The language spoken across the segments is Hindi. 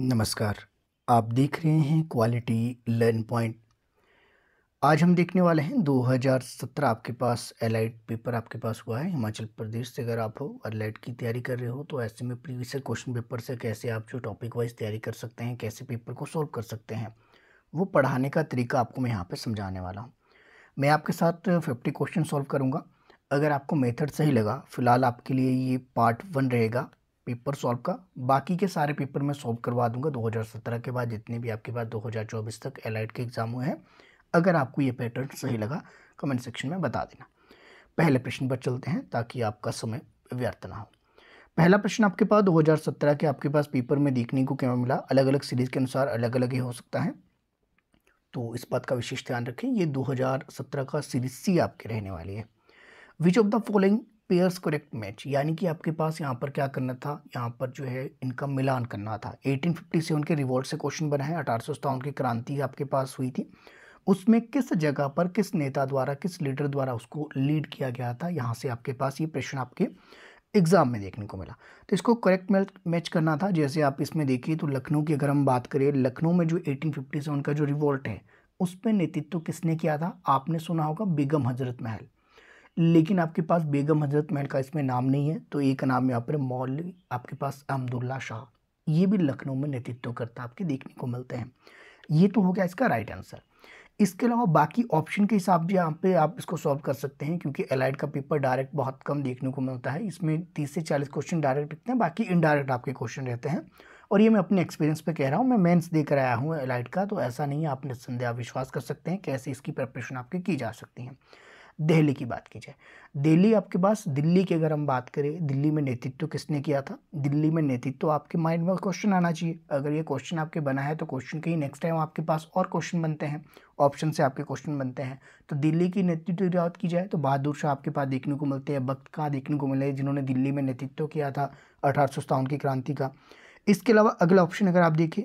नमस्कार आप देख रहे हैं क्वालिटी लर्न पॉइंट आज हम देखने वाले हैं 2017 आपके पास एलाइट पेपर आपके पास हुआ है हिमाचल प्रदेश से अगर आप हो एलाइट की तैयारी कर रहे हो तो ऐसे में प्रीवियस क्वेश्चन पेपर से कैसे आप जो टॉपिक वाइज तैयारी कर सकते हैं कैसे पेपर को सॉल्व कर सकते हैं वो पढ़ाने का तरीका आपको मैं यहाँ पर समझाने वाला हूँ मैं आपके साथ फिफ्टी क्वेश्चन सॉल्व करूँगा अगर आपको मेथड सही लगा फ़िलहाल आपके लिए ये पार्ट वन रहेगा पेपर सॉल्व का बाकी के सारे पेपर मैं सॉल्व करवा दूंगा 2017 के बाद जितने भी आपके पास 2024 तक एलाइट के एग्ज़ाम हुए हैं अगर आपको ये पैटर्न सही लगा कमेंट सेक्शन में बता देना पहले प्रश्न पर चलते हैं ताकि आपका समय व्यर्थ ना हो पहला प्रश्न आपके पास 2017 के आपके पास पेपर में देखने को क्या मिला अलग अलग सीरीज़ के अनुसार अलग अलग ही हो सकता है तो इस बात का विशेष ध्यान रखें ये 2017 का सीरीज सी आपके रहने वाली है which of the following pairs correct match यानी कि आपके पास यहाँ पर क्या करना था यहाँ पर जो है इनका मिलान करना था 1857 के रिवॉल्ट से क्वेश्चन बना है अठारह की क्रांति आपके पास हुई थी उसमें किस जगह पर किस नेता द्वारा किस लीडर द्वारा उसको लीड किया गया था यहाँ से आपके पास ये प्रश्न आपके एग्ज़ाम में देखने को मिला तो इसको करेक्ट मैच करना था जैसे आप इसमें देखिए तो लखनऊ की अगर हम बात करें लखनऊ में जो 1857 का जो रिवॉल्ट है उस पर नेतृत्व किसने किया था आपने सुना होगा बेगम हजरत महल लेकिन आपके पास बेगम हजरत महल का इसमें नाम नहीं है तो एक नाम यहाँ पर मौलवी आपके पास अहमदुल्ला शाह ये भी लखनऊ में नेतृत्व करता आपके देखने को मिलते हैं ये तो हो गया इसका राइट आंसर इसके अलावा बाकी ऑप्शन के हिसाब से यहाँ पे आप इसको सॉल्व कर सकते हैं क्योंकि एलाइड का पेपर डायरेक्ट बहुत कम देखने को मिलता है इसमें तीस से चालीस क्वेश्चन डायरेक्ट रखते हैं बाकी इनडायरेक्ट आपके क्वेश्चन रहते हैं और ये मैं अपने एक्सपीरियंस पे कह रहा हूँ मैं मेंस देकर आया हूँ एलाइड का तो ऐसा नहीं है आप निस्संदेह विश्वास कर सकते हैं कैसे इसकी प्रिपरेशन आपकी की जा सकती है दिल्ली की बात की जाए दिल्ली आपके पास दिल्ली की अगर हम बात करें दिल्ली में नेतृत्व किसने किया था दिल्ली में नेतृत्व आपके माइंड में क्वेश्चन आना चाहिए अगर ये क्वेश्चन आपके बना है तो क्वेश्चन कहीं नेक्स्ट टाइम आपके पास और क्वेश्चन बनते हैं ऑप्शन से आपके क्वेश्चन बनते हैं तो दिल्ली की नेतृत्व की बात की जाए तो बहादुर शाह आपके पास देखने को मिलते हैं वक्त कहाँ देखने को मिले जिन्होंने दिल्ली में नेतृत्व किया था अठारह की क्रांति का इसके अलावा अगला ऑप्शन अगर आप देखें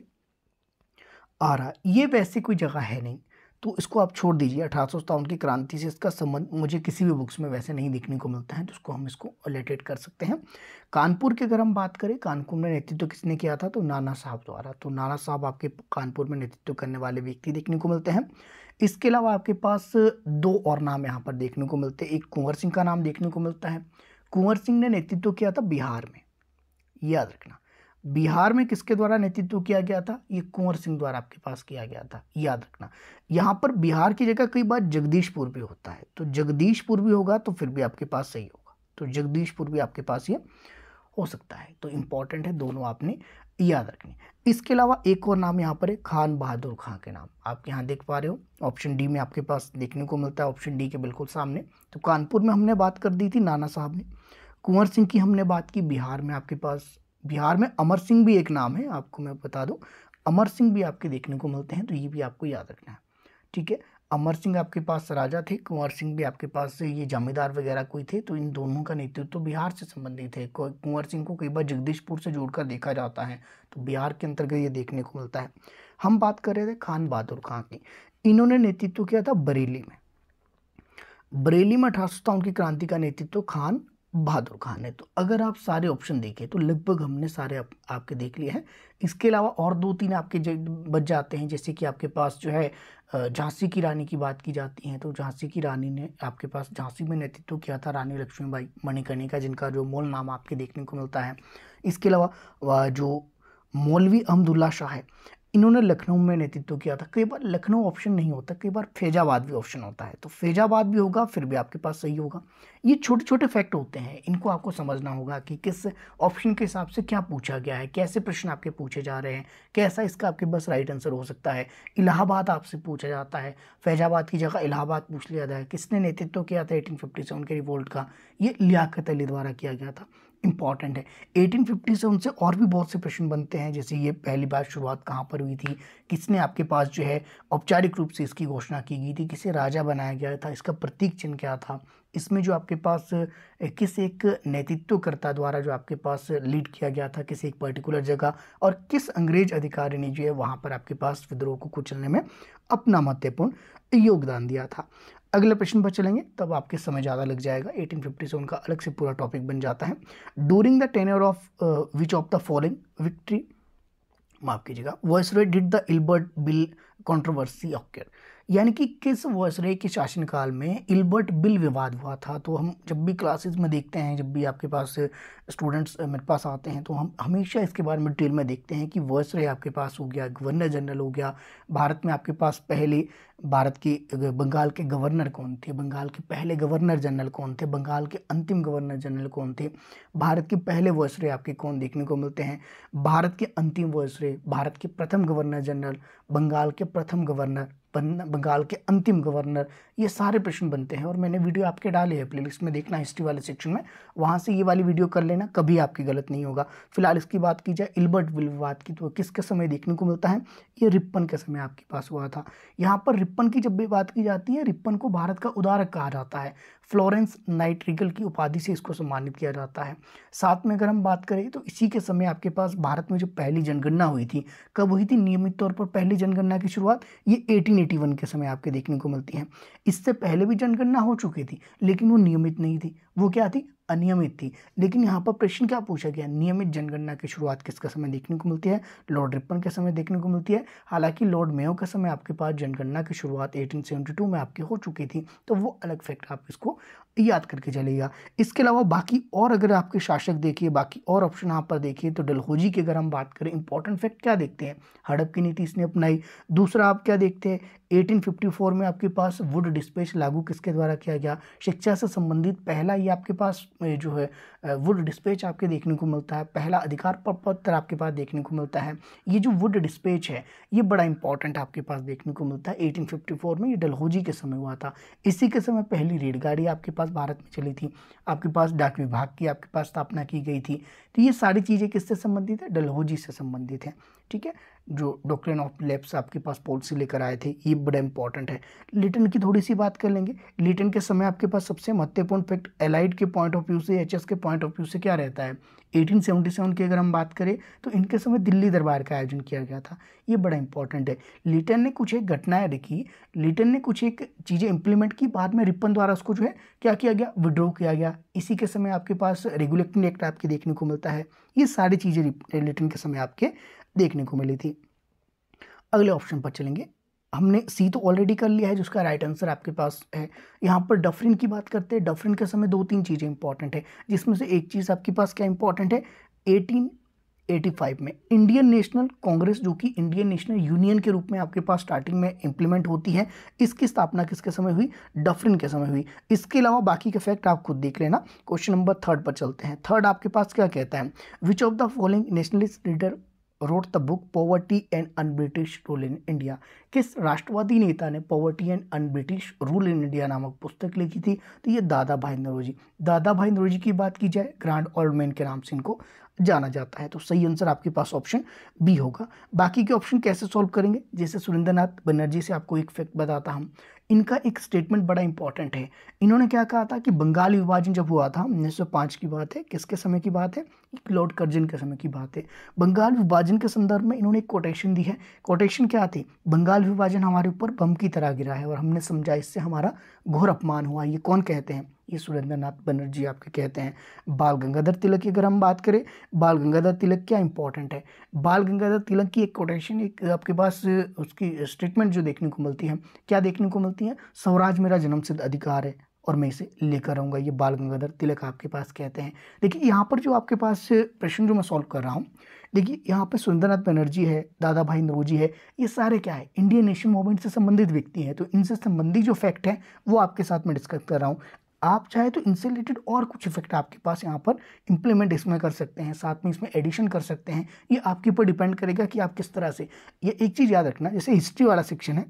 आरा ये वैसे कोई जगह है नहीं तो इसको आप छोड़ दीजिए अठारह की क्रांति से इसका संबंध मुझे किसी भी बुक्स में वैसे नहीं देखने को मिलता है तो उसको हम इसको रिलेटेड कर सकते हैं कानपुर की अगर हम बात करें कानपुर में नेतृत्व तो किसने किया था तो नाना साहब द्वारा तो नाना साहब आपके कानपुर में नेतृत्व तो करने वाले व्यक्ति देखने को मिलते हैं इसके अलावा आपके पास दो और नाम यहाँ पर देखने को मिलते हैं एक कुंवर सिंह का नाम देखने को मिलता है कुंवर सिंह ने नेतृत्व किया था बिहार में याद रखना बिहार में किसके द्वारा नेतृत्व किया गया था ये कुंवर सिंह द्वारा आपके पास किया गया था याद रखना यहाँ पर बिहार की जगह कई बार जगदीशपुर भी होता है तो जगदीशपुर भी होगा तो फिर भी आपके पास सही होगा तो जगदीशपुर भी आपके पास ये हो सकता है तो इम्पॉर्टेंट है दोनों आपने याद रखनी इसके अलावा एक और नाम यहाँ पर है खान बहादुर खां के नाम आप यहाँ देख पा रहे हो ऑप्शन डी में आपके पास देखने को मिलता है ऑप्शन डी के बिल्कुल सामने तो कानपुर में हमने बात कर दी थी नाना साहब ने कुंवर सिंह की हमने बात की बिहार में आपके पास बिहार में अमर सिंह भी एक नाम है आपको मैं बता दूँ अमर सिंह भी आपके देखने को मिलते हैं तो ये भी आपको याद रखना है ठीक है अमर सिंह आपके पास राजा थे कुंवर सिंह भी आपके पास ये जमींदार वगैरह कोई थे तो इन दोनों का नेतृत्व तो बिहार से संबंधित है कुंवर सिंह को कई बार जगदीशपुर से जोड़कर देखा जाता है तो बिहार के अंतर्गत ये देखने को मिलता है हम बात कर रहे थे खान बहादुर खां की इन्होंने नेतृत्व किया था बरेली में बरेली में अठारह की क्रांति का नेतृत्व खान बहादुर खान है तो अगर आप सारे ऑप्शन देखें तो लगभग हमने सारे आप, आपके देख लिए हैं इसके अलावा और दो तीन आपके बच जाते हैं जैसे कि आपके पास जो है झांसी की रानी की बात की जाती है तो झांसी की रानी ने आपके पास झांसी में नेतृत्व किया था रानी लक्ष्मीबाई मणिकर्णिका जिनका जो मोल नाम आपके देखने को मिलता है इसके अलावा जो मौलवी अहमदुल्ला शाह है इन्होंने लखनऊ में नेतृत्व किया था कई बार लखनऊ ऑप्शन नहीं होता कई बार फैजाबाद भी ऑप्शन होता है तो फैजाबाद भी होगा फिर भी आपके पास सही होगा ये छोटे छोटे फैक्ट होते हैं इनको आपको समझना होगा कि किस ऑप्शन के हिसाब से क्या पूछा गया है कैसे प्रश्न आपके पूछे जा रहे हैं कैसा इसका आपके पास राइट आंसर हो सकता है इलाहाबाद आपसे पूछा जाता है फैजाबाद की जगह इलाहाबाद पूछ लिया जाता है किसने नेतृत्व किया था एटीन के रिवोल्ट का ये लियाकत अली द्वारा किया गया था इंपॉर्टेंट है 1850 से उनसे और भी बहुत से प्रश्न बनते हैं जैसे ये पहली बार शुरुआत कहाँ पर हुई थी किसने आपके पास जो है औपचारिक रूप से इसकी घोषणा की गई थी किसे राजा बनाया गया था इसका प्रतीक चिन्ह क्या था इसमें जो आपके पास किस एक नेतृत्वकर्ता द्वारा जो आपके पास लीड किया गया था किसी एक पर्टिकुलर जगह और किस अंग्रेज अधिकारी ने जो है वहाँ पर आपके पास विद्रोह को कुचलने में अपना महत्वपूर्ण योगदान दिया था अगले प्रश्न पर चलेंगे तब आपके समय ज़्यादा लग जाएगा 1850 से उनका अलग से पूरा टॉपिक बन जाता है during the tenure of which of the following victory माफ कीजिएगा वॉइस did the Ilbert bill controversy occur यानी कि किस वसरे के शासनकाल में इल्बर्ट बिल विवाद हुआ था तो हम जब भी क्लासेस में देखते हैं जब भी आपके पास स्टूडेंट्स मेरे पास आते हैं तो हम हमेशा इसके बारे में डिटेल में देखते हैं कि वसरे आपके पास हो गया गवर्नर जनरल हो गया भारत में आपके पास पहले भारत के बंगाल के गवर्नर कौन थे बंगाल के पहले गवर्नर जनरल कौन थे बंगाल के अंतिम गवर्नर जनरल कौन थे भारत के पहले वर्षरे आपके कौन देखने को मिलते हैं भारत के अंतिम वर्षरे भारत के प्रथम गवर्नर जनरल बंगाल के प्रथम गवर्नर बंगाल के अंतिम गवर्नर ये सारे प्रश्न बनते हैं और मैंने वीडियो आपके डाले हैं प्लेलिस्ट में देखना हिस्ट्री वाले सेक्शन में वहाँ से ये वाली वीडियो कर लेना कभी आपकी गलत नहीं होगा फिलहाल इसकी बात की जाए इल्बर्ट विलवाद की तो किसके समय देखने को मिलता है ये रिप्पन के समय आपके पास हुआ था यहाँ पर रिप्पन की जब भी बात की जाती है रिप्पन को भारत का उदारक कहा जाता है फ्लोरेंस नाइट्रिगल की उपाधि से इसको सम्मानित किया जाता है साथ में अगर हम बात करें तो इसी के समय आपके पास भारत में जो पहली जनगणना हुई थी कब हुई थी नियमित तौर पर पहली जनगणना की शुरुआत ये 1881 के समय आपके देखने को मिलती है इससे पहले भी जनगणना हो चुकी थी लेकिन वो नियमित नहीं थी वो क्या थी अनियमित थी लेकिन यहाँ पर प्रश्न क्या पूछा गया नियमित जनगणना की शुरुआत किसका समय देखने को मिलती है लॉर्ड रिपन के समय देखने को मिलती है हालांकि लॉर्ड मेयो का समय आपके पास जनगणना की शुरुआत 1872 में आपकी हो चुकी थी तो वो अलग फैक्ट आप इसको याद करके चलेगा इसके अलावा बाकी और अगर आपके शासक देखिए बाकी और ऑप्शन आप पर देखिए तो डलहौजी की अगर हम बात करें इंपॉर्टेंट फैक्ट क्या देखते हैं हड़प की नीति इसने अपनाई दूसरा आप क्या देखते हैं 1854 में आपके पास वुड डिस्पैच लागू किसके द्वारा किया गया शिक्षा से संबंधित पहला ये आपके पास जो है वुड डिस्पैच आपके देखने को मिलता है पहला अधिकार पत्र आपके पास देखने को मिलता है ये जो वुड डिस्पैच है ये बड़ा इंपॉर्टेंट आपके पास देखने को मिलता है एटीन में ये डलहौजी के समय हुआ था इसी के समय पहली रेलगाड़ी आपके पास पास भारत में चली थी आपके पास डाक विभाग की आपके पास स्थापना की गई थी तो ये सारी चीज़ें किससे संबंधित है डलहौजी से संबंधित हैं ठीक है जो डॉक्ट्रिन ऑफ लेप्स आपके पास पॉलिसी लेकर आए थे ये बड़ा इंपॉर्टेंट है लिटन की थोड़ी सी बात कर लेंगे लिटन के समय आपके पास सबसे महत्वपूर्ण फैक्ट एलाइड के पॉइंट ऑफ व्यू से एच के पॉइंट ऑफ व्यू से क्या रहता है 1877 की अगर हम बात करें तो इनके समय दिल्ली दरबार का आयोजन किया गया था ये बड़ा इंपॉर्टेंट है लिटन ने कुछ एक घटनाएं देखी लिटन ने कुछ एक चीज़ें इंप्लीमेंट की बाद में रिपन द्वारा उसको जो है क्या किया गया विड्रॉ किया गया इसी के समय आपके पास रेगुलेटिंग एक्ट आपके देखने को मिलता है ये सारी चीज़ें लिटन के समय आपके देखने को मिली थी अगले ऑप्शन पर चलेंगे हमने सी तो ऑलरेडी कर लिया है जिसका राइट आंसर आपके पास है यहाँ पर डफरिन की बात करते हैं डफरिन के समय दो तीन चीज़ें इंपॉर्टेंट है जिसमें से एक चीज़ आपके पास क्या इंपॉर्टेंट है 1885 में इंडियन नेशनल कांग्रेस जो कि इंडियन नेशनल यूनियन के रूप में आपके पास स्टार्टिंग में इंप्लीमेंट होती है इसकी स्थापना किसके समय हुई डफरिन के समय हुई इसके अलावा बाकी के फैक्ट आप खुद देख लेना क्वेश्चन नंबर थर्ड पर चलते हैं थर्ड आपके पास क्या कहता है which of the following nationalist leader wrote the book poverty and unBritish rule in India किस राष्ट्रवादी नेता ने poverty and unBritish rule in India नामक पुस्तक लिखी थी तो ये दादा भाई नरोजी दादा भाई नरोजी की बात की जाए ग्रांड ओल्ड मैन के नाम से इनको जाना जाता है तो सही आंसर आपके पास ऑप्शन बी होगा बाकी के ऑप्शन कैसे सॉल्व करेंगे जैसे सुरेंद्र नाथ बनर्जी से आपको एक फैक्ट बताता हम इनका एक स्टेटमेंट बड़ा इंपॉर्टेंट है इन्होंने क्या कहा था कि बंगाल विभाजन जब हुआ था उन्नीस की बात है किसके समय की बात है लॉर्ड कर्जन के समय की बात है बंगाल विभाजन के संदर्भ में इन्होंने एक कोटेशन दी है कोटेशन क्या थी बंगाल विभाजन हमारे ऊपर बम की तरह गिरा है और हमने समझा इससे हमारा घोर अपमान हुआ ये कौन कहते हैं ये सुरेंद्रनाथ बनर्जी आपके कहते हैं बाल गंगाधर तिलक की अगर हम बात करें बाल गंगाधर तिलक क्या इंपॉर्टेंट है बाल गंगाधर तिलक की एक कोटेशन एक आपके पास उसकी स्टेटमेंट जो देखने को मिलती है क्या देखने को मिलती है स्वराज मेरा जन्मसिद्ध अधिकार है और मैं इसे लेकर आऊँगा ये बाल गंगाधर तिलक आपके पास कहते हैं देखिए यहाँ पर जो आपके पास प्रश्न जो मैं सॉल्व कर रहा हूँ देखिए यहाँ पर सुरेंद्रनाथ बनर्जी है दादा भाई नरोजी है ये सारे क्या है इंडियन नेशनल मूवमेंट से संबंधित व्यक्ति हैं तो इनसे संबंधित जो फैक्ट हैं वो आपके साथ मैं डिस्कस कर रहा हूँ आप चाहे तो इनसे रिलेटेड और कुछ इफेक्ट आपके पास यहाँ पर इंप्लीमेंट इसमें कर सकते हैं साथ में इसमें एडिशन कर सकते हैं ये आपके ऊपर डिपेंड करेगा कि आप किस तरह से ये एक चीज़ याद रखना जैसे हिस्ट्री वाला सेक्शन है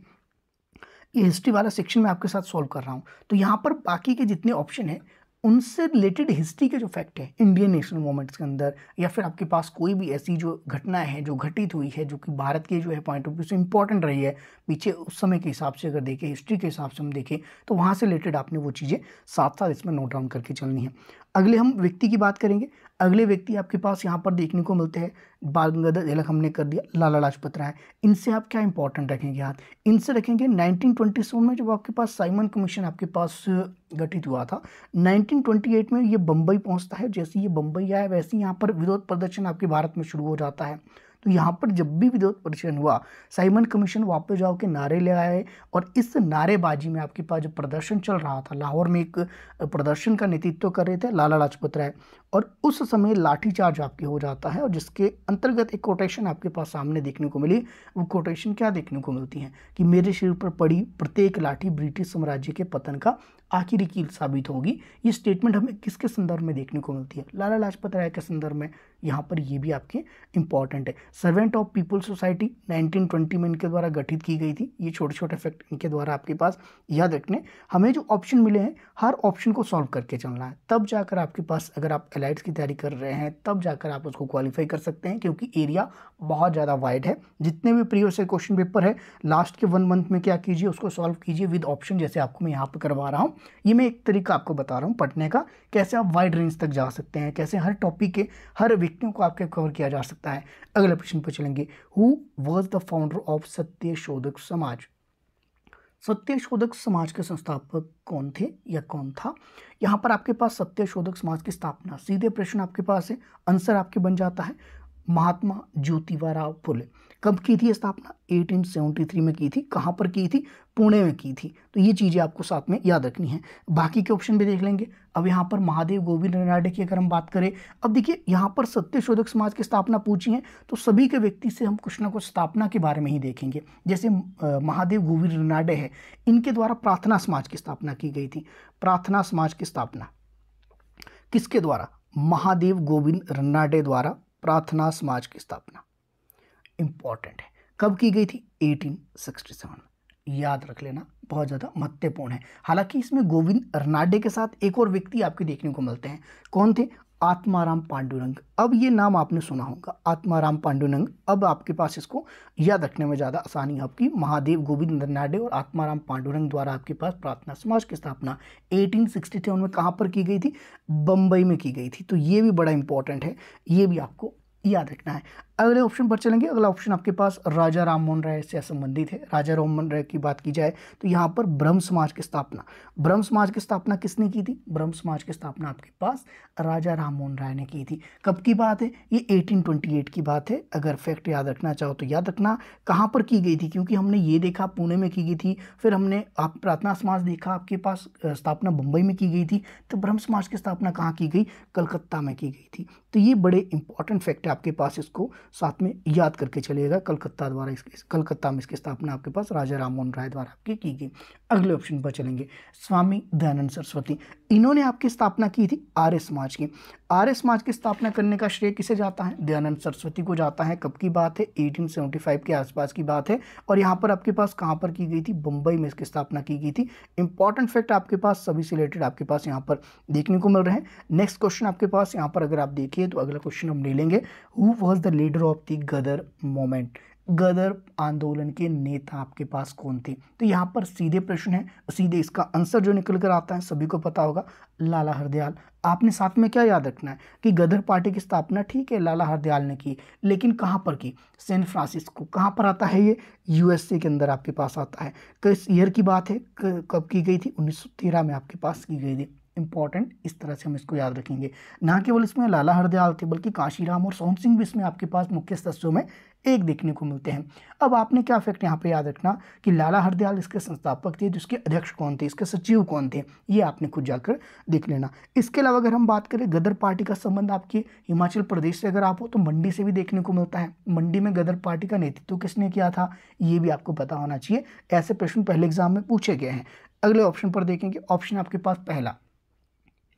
हिस्ट्री वाला सेक्शन मैं आपके साथ सॉल्व कर रहा हूँ तो यहाँ पर बाकी के जितने ऑप्शन हैं उनसे रिलेटेड हिस्ट्री के जो फैक्ट हैं इंडियन नेशनल मोमेंट्स के अंदर या फिर आपके पास कोई भी ऐसी जो घटना है जो घटित हुई है जो कि भारत के जो है पॉइंट ऑफ व्यू से इंपॉर्टेंट रही है पीछे उस समय के हिसाब से अगर देखें हिस्ट्री के हिसाब से हम देखें तो वहाँ से रिलेटेड आपने वो चीज़ें साथ साथ इसमें नोट डाउन करके चलनी है अगले हम व्यक्ति की बात करेंगे अगले व्यक्ति आपके पास यहाँ पर देखने को मिलते हैं बाल गंगाधर तिलक हमने कर दिया लाला लाजपत राय इनसे आप क्या इंपॉर्टेंट रखेंगे हाथ इनसे रखेंगे 1927 में जब आपके पास साइमन कमीशन आपके पास गठित हुआ था 1928 में ये बम्बई पहुँचता है जैसे ये बम्बई आया वैसे ही यहाँ पर विरोध प्रदर्शन आपके भारत में शुरू हो जाता है तो यहाँ पर जब भी विरोध प्रदर्शन हुआ साइमन कमीशन वापस जाओ के नारे ले आए और इस नारेबाजी में आपके पास जो प्रदर्शन चल रहा था लाहौर में एक प्रदर्शन का नेतृत्व कर रहे थे लाला लाजपत राय और उस समय लाठी चार्ज आपके हो जाता है और जिसके अंतर्गत एक कोटेशन आपके पास सामने देखने को मिली वो कोटेशन क्या देखने को मिलती है कि मेरे शरीर पर पड़ी प्रत्येक लाठी ब्रिटिश साम्राज्य के पतन का आखिरी कील साबित होगी ये स्टेटमेंट हमें किसके संदर्भ में देखने को मिलती है लाला लाजपत राय के संदर्भ में यहाँ पर ये भी आपके इंपॉर्टेंट है सर्वेंट ऑफ पीपल सोसाइटी 1920 में इनके द्वारा गठित की गई थी ये छोटे छोटे फैक्ट इनके द्वारा आपके पास याद रखने हमें जो ऑप्शन मिले हैं हर ऑप्शन को सॉल्व करके चलना है तब जाकर आपके पास अगर आप सैटेलाइट्स की तैयारी कर रहे हैं तब जाकर आप उसको क्वालिफाई कर सकते हैं क्योंकि एरिया बहुत ज़्यादा वाइड है जितने भी प्रीवियस से क्वेश्चन पेपर है लास्ट के वन मंथ में क्या कीजिए उसको सॉल्व कीजिए विद ऑप्शन जैसे आपको मैं यहाँ पर करवा रहा हूँ ये मैं एक तरीका आपको बता रहा हूँ पढ़ने का कैसे आप वाइड रेंज तक जा सकते हैं कैसे हर टॉपिक के हर व्यक्तियों को आपके कवर किया जा सकता है अगले प्रश्न पर चलेंगे who was the founder of Satya Shodhak समाज सत्यशोधक समाज के संस्थापक कौन थे या कौन था यहाँ पर आपके पास सत्यशोधक समाज की स्थापना सीधे प्रश्न आपके पास है आंसर आपके बन जाता है महात्मा ज्योतिबा राव फुले कब की थी स्थापना 1873 में की थी कहाँ पर की थी पुणे में की थी तो ये चीज़ें आपको साथ में याद रखनी है बाकी के ऑप्शन भी देख लेंगे अब यहाँ पर महादेव गोविंद रनाडे की अगर हम बात करें अब देखिए यहाँ पर सत्यशोधक समाज की स्थापना पूछी है तो सभी के व्यक्ति से हम कुछ ना कुछ स्थापना के बारे में ही देखेंगे जैसे महादेव गोविंद रनाडे है इनके द्वारा प्रार्थना समाज की स्थापना की गई थी प्रार्थना समाज की स्थापना किसके द्वारा महादेव गोविंद रन्नाडे द्वारा प्रार्थना समाज की स्थापना इम्पॉर्टेंट है कब की गई थी 1867 में याद रख लेना बहुत ज़्यादा महत्वपूर्ण है हालांकि इसमें गोविंद रनाडे के साथ एक और व्यक्ति आपके देखने को मिलते हैं कौन थे आत्माराम पांडुरंग अब ये नाम आपने सुना होगा आत्माराम पांडुरंग अब आपके पास इसको याद रखने में ज़्यादा आसानी है आपकी महादेव गोविंद नरनाडे और आत्माराम पांडुरंग द्वारा आपके पास प्रार्थना समाज की स्थापना 1867 में कहाँ पर की गई थी बम्बई में की गई थी तो ये भी बड़ा इंपॉर्टेंट है ये भी आपको याद रखना है अगले ऑप्शन पर चलेंगे अगला ऑप्शन आपके पास राजा राम मोहन राय से संबंधित है राजा राम मोहन राय की बात की जाए तो यहाँ पर ब्रह्म समाज की स्थापना ब्रह्म समाज की स्थापना किसने की थी ब्रह्म समाज की स्थापना आपके पास राजा राम मोहन राय ने की थी कब की बात है ये 1828 की बात है अगर फैक्ट याद रखना चाहो तो याद रखना कहाँ पर की गई थी क्योंकि हमने ये देखा पुणे में की गई थी फिर हमने आप प्रार्थना समाज देखा आपके पास स्थापना मुंबई में की गई थी तो ब्रह्म समाज की स्थापना कहाँ की गई कलकत्ता में की गई थी तो ये बड़े इंपॉर्टेंट फैक्ट है आपके पास इसको साथ में याद करके चलेगा कलकत्ता द्वारा इसकी कलकत्ता में इसकी स्थापना आपके पास राजा राम मोहन राय द्वारा आपकी की गई अगले ऑप्शन पर चलेंगे स्वामी दयानंद सरस्वती इन्होंने आपकी स्थापना की थी आर्य समाज की आर्य समाज की स्थापना करने का श्रेय किसे जाता है दयानंद सरस्वती को जाता है कब की बात है एटीन के आसपास की बात है और यहाँ पर आपके पास कहाँ पर की गई थी बम्बई में इसकी स्थापना की गई थी इंपॉर्टेंट फैक्ट आपके पास सभी से रिलेटेड आपके पास यहाँ पर देखने को मिल रहे हैं नेक्स्ट क्वेश्चन आपके पास यहाँ पर अगर आप देखिए तो अगला क्वेश्चन हम ले लेंगे who was the leader leader of the Ghadar movement Ghadar आंदोलन के नेता आपके पास कौन थे तो यहाँ पर सीधे प्रश्न है सीधे इसका आंसर जो निकल कर आता है सभी को पता होगा लाला हरदयाल आपने साथ में क्या याद रखना है कि गदर पार्टी की स्थापना ठीक है लाला हरदयाल ने की लेकिन कहाँ पर की सैन फ्रांसिस्को कहाँ पर आता है ये यूएसए के अंदर आपके पास आता है किस ईयर की बात है कब की गई थी उन्नीस में आपके पास की गई थी इंपॉर्टेंट इस तरह से हम इसको याद रखेंगे ना केवल इसमें लाला हरदयाल थे बल्कि काशीराम और सोहन सिंह भी इसमें आपके पास मुख्य सदस्यों में एक देखने को मिलते हैं अब आपने क्या फैक्ट यहाँ पे याद रखना कि लाला हरदयाल इसके संस्थापक थे जिसके अध्यक्ष कौन थे इसके सचिव कौन थे ये आपने खुद जाकर देख लेना इसके अलावा अगर हम बात करें गदर पार्टी का संबंध आपके हिमाचल प्रदेश से अगर आप हो तो मंडी से भी देखने को मिलता है मंडी में गदर पार्टी का नेतृत्व किसने किया था ये भी आपको पता होना चाहिए ऐसे प्रश्न पहले एग्जाम में पूछे गए हैं अगले ऑप्शन पर देखेंगे ऑप्शन आपके पास पहला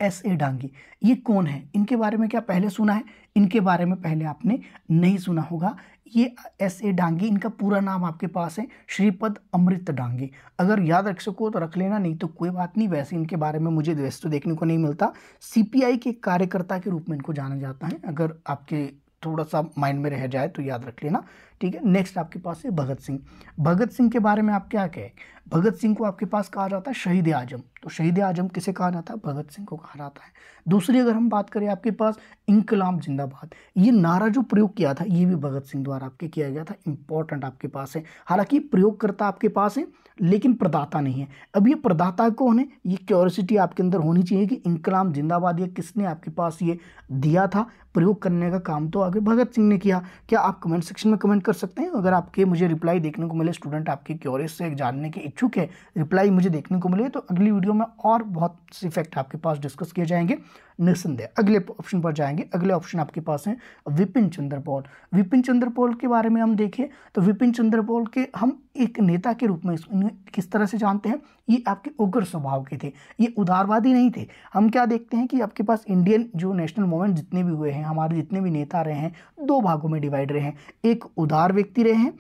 एस ए डांगी ये कौन है इनके बारे में क्या पहले सुना है इनके बारे में पहले आपने नहीं सुना होगा ये एस ए डांगी इनका पूरा नाम आपके पास है श्रीपद अमृत डांगी अगर याद रख सको तो रख लेना नहीं तो कोई बात नहीं वैसे इनके बारे में मुझे वैसे तो देखने को नहीं मिलता सीपीआई के कार्यकर्ता के रूप में इनको जाना जाता है अगर आपके थोड़ा सा माइंड में रह जाए तो याद रख लेना ठीक है नेक्स्ट आपके पास है भगत सिंह भगत सिंह के बारे में आप क्या कहें भगत सिंह को आपके पास कहा जाता है शहीद आजम तो शहीद आजम किसे कहा जाता है भगत सिंह को कहा जाता है दूसरी अगर हम बात करें आपके पास इंकलाब जिंदाबाद ये नारा जो प्रयोग किया था ये भी भगत सिंह द्वारा आपके किया गया था इंपॉर्टेंट आपके पास है हालांकि प्रयोगकर्ता आपके पास है लेकिन प्रदाता नहीं है अब ये प्रदाता को है ये क्यूरसिटी आपके अंदर होनी चाहिए कि इंकलाम जिंदाबाद ये किसने आपके पास ये दिया था प्रयोग करने का काम तो आगे भगत सिंह ने किया क्या आप कमेंट सेक्शन में कमेंट कर सकते हैं अगर आपके मुझे रिप्लाई देखने को मिले स्टूडेंट आपके क्योरियस से जानने के इच्छुक है रिप्लाई मुझे देखने को मिले तो अगली वीडियो वीडियो में और बहुत से फैक्ट आपके पास डिस्कस किए जाएंगे निस्संदेह अगले ऑप्शन पर जाएंगे अगले ऑप्शन आपके पास हैं विपिन चंद्र पॉल विपिन चंद्र पॉल के बारे में हम देखें तो विपिन चंद्र पॉल के हम एक नेता के रूप में किस तरह से जानते हैं ये आपके उग्र स्वभाव के थे ये उदारवादी नहीं थे हम क्या देखते हैं कि आपके पास इंडियन जो नेशनल मूवमेंट जितने भी हुए हैं हमारे जितने भी नेता रहे हैं दो भागों में डिवाइड रहे हैं एक उदार व्यक्ति रहे हैं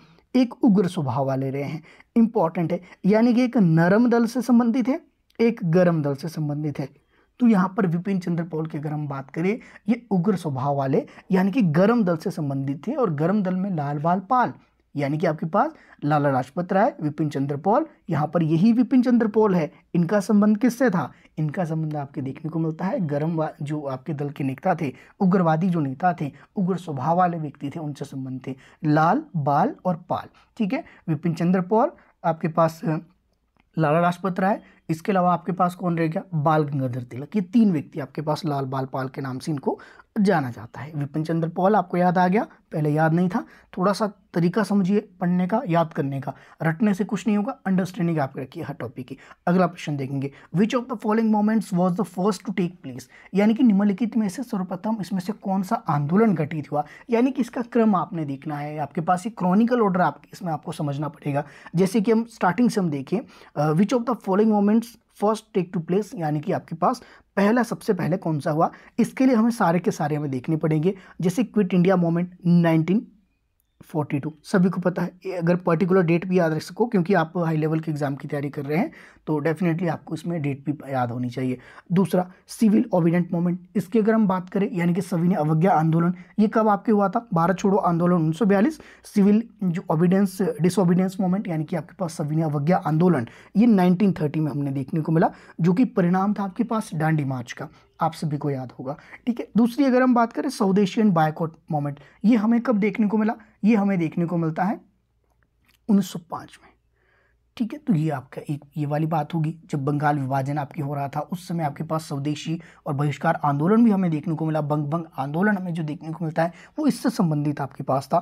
एक उग्र स्वभाव वाले रहे हैं इंपॉर्टेंट है यानी कि एक नरम दल से संबंधित है एक गर्म दल से संबंधित है तो यहाँ पर विपिन चंद्र पॉल की अगर हम बात करें ये उग्र स्वभाव वाले यानी कि गर्म दल से संबंधित थे और गर्म दल में लाल बाल पाल यानी कि आपके पास लाला लाजपत राय विपिन चंद्र पॉल यहाँ पर यही विपिन चंद्र पॉल है इनका संबंध किससे था इनका संबंध आपके देखने को मिलता है गर्म जो आपके दल के नेता थे उग्रवादी जो नेता थे उग्र स्वभाव वाले व्यक्ति थे उनसे संबंध थे लाल बाल और पाल ठीक है विपिन चंद्र पॉल आपके पास लाला लाजपत राय इसके अलावा आपके पास कौन रह गया बाल गंगाधर तिलक ये तीन व्यक्ति आपके पास लाल बाल पाल के नाम से इनको जाना जाता है विपिन चंद्र पॉल आपको याद आ गया पहले याद नहीं था थोड़ा सा तरीका समझिए पढ़ने का याद करने का रटने से कुछ नहीं होगा अंडरस्टैंडिंग आप रखिए हर टॉपिक की अगला क्वेश्चन देखेंगे which of the following movements was the first to take place यानी कि निम्नलिखित में से सर्वप्रथम इसमें से कौन सा आंदोलन घटित हुआ यानी कि इसका क्रम आपने देखना है आपके पास ये क्रॉनिकल ऑर्डर आपके इसमें आपको समझना पड़ेगा जैसे कि हम स्टार्टिंग से हम देखें which of the following moment events first take to place यानी कि आपके पास पहला सबसे पहले कौन सा हुआ इसके लिए हमें सारे के सारे हमें देखने पड़ेंगे जैसे quit India moment nineteen forty two सभी को पता है अगर पर्टिकुलर डेट भी याद रख सको क्योंकि आप हाई लेवल के एग्ज़ाम की तैयारी कर रहे हैं तो डेफिनेटली आपको इसमें डेट भी याद होनी चाहिए दूसरा सिविल ओबिडेंट मोमेंट इसकी अगर हम बात करें यानी कि सविनय अवज्ञा आंदोलन ये कब आपके हुआ था भारत छोड़ो आंदोलन उन्नीस सिविल जो ओबिडेंस डिसोबिडेंस मोमेंट यानी कि आपके पास सविनय अवज्ञा आंदोलन ये नाइनटीन में हमने देखने को मिला जो कि परिणाम था आपके पास डांडी मार्च का आप सभी को याद होगा ठीक है दूसरी अगर हम बात करें साउथ एशियन बायकॉट मोमेंट ये हमें कब देखने को मिला ये हमें देखने को मिलता है 1905 में ठीक है तो ये आपका एक ये वाली बात होगी जब बंगाल विभाजन आपकी हो रहा था उस समय आपके पास स्वदेशी और बहिष्कार आंदोलन भी हमें देखने को मिला बंग बंग आंदोलन हमें जो देखने को मिलता है वो इससे संबंधित आपके पास था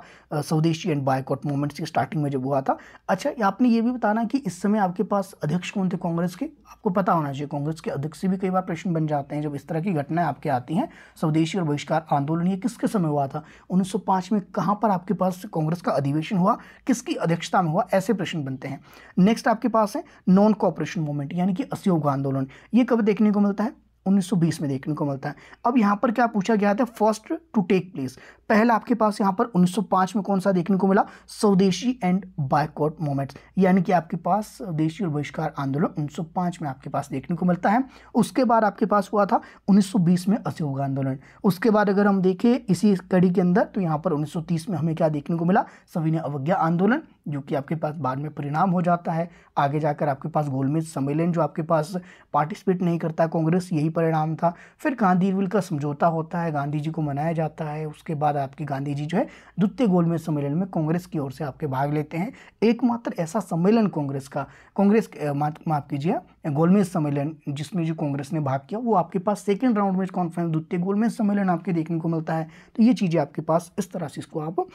स्वदेशी एंड बायकॉट मूवमेंट्स के स्टार्टिंग में जब हुआ था अच्छा आपने ये भी बताना कि इस समय आपके पास अध्यक्ष कौन थे कांग्रेस के आपको पता होना चाहिए कांग्रेस के अध्यक्ष से भी कई बार प्रश्न बन जाते हैं जब इस तरह की घटनाएं आपके आती हैं स्वदेशी और बहिष्कार आंदोलन ये किसके समय हुआ था उन्नीस में कहाँ पर आपके पास कांग्रेस का अधिवेशन हुआ किसकी अध्यक्षता में हुआ ऐसे प्रश्न बनते हैं नेक्स्ट आपके पास है नॉन कॉपरेशन मूवमेंट यानी कि असयोग आंदोलन ये कब देखने को मिलता है 1920 में देखने को मिलता है अब यहां पर क्या पूछा गया था फर्स्ट टू टेक प्लेस पहला आपके पास यहाँ पर 1905 में कौन सा देखने को मिला स्वदेशी एंड बायकॉट मोमेंट्स यानी कि आपके पास स्वदेशी और बहिष्कार आंदोलन 1905 में आपके पास देखने को मिलता है उसके बाद आपके पास हुआ था 1920 में असहयोग आंदोलन उसके बाद अगर हम देखें इसी कड़ी के अंदर तो यहाँ पर 1930 में हमें क्या देखने को मिला सविनय अवज्ञा आंदोलन जो कि आपके पास बाद में परिणाम हो जाता है आगे जाकर आपके पास गोलमेज सम्मेलन जो आपके पास पार्टिसिपेट नहीं करता कांग्रेस यही परिणाम था फिर गांधीविल का समझौता होता है गांधी जी को मनाया जाता है उसके बाद आपके गांधी जी जो है द्वितीय गोलमेज सम्मेलन में कांग्रेस की ओर से आपके भाग लेते हैं एकमात्र ऐसा सम्मेलन कांग्रेस का कांग्रेस माफ कीजिए गोलमेज सम्मेलन जिसमें जो कांग्रेस ने भाग किया वो आपके पास सेकेंड राउंड में कॉन्फ्रेंस द्वितीय गोलमेज सम्मेलन आपके देखने को मिलता है तो ये चीज़ें आपके पास इस तरह से इसको आप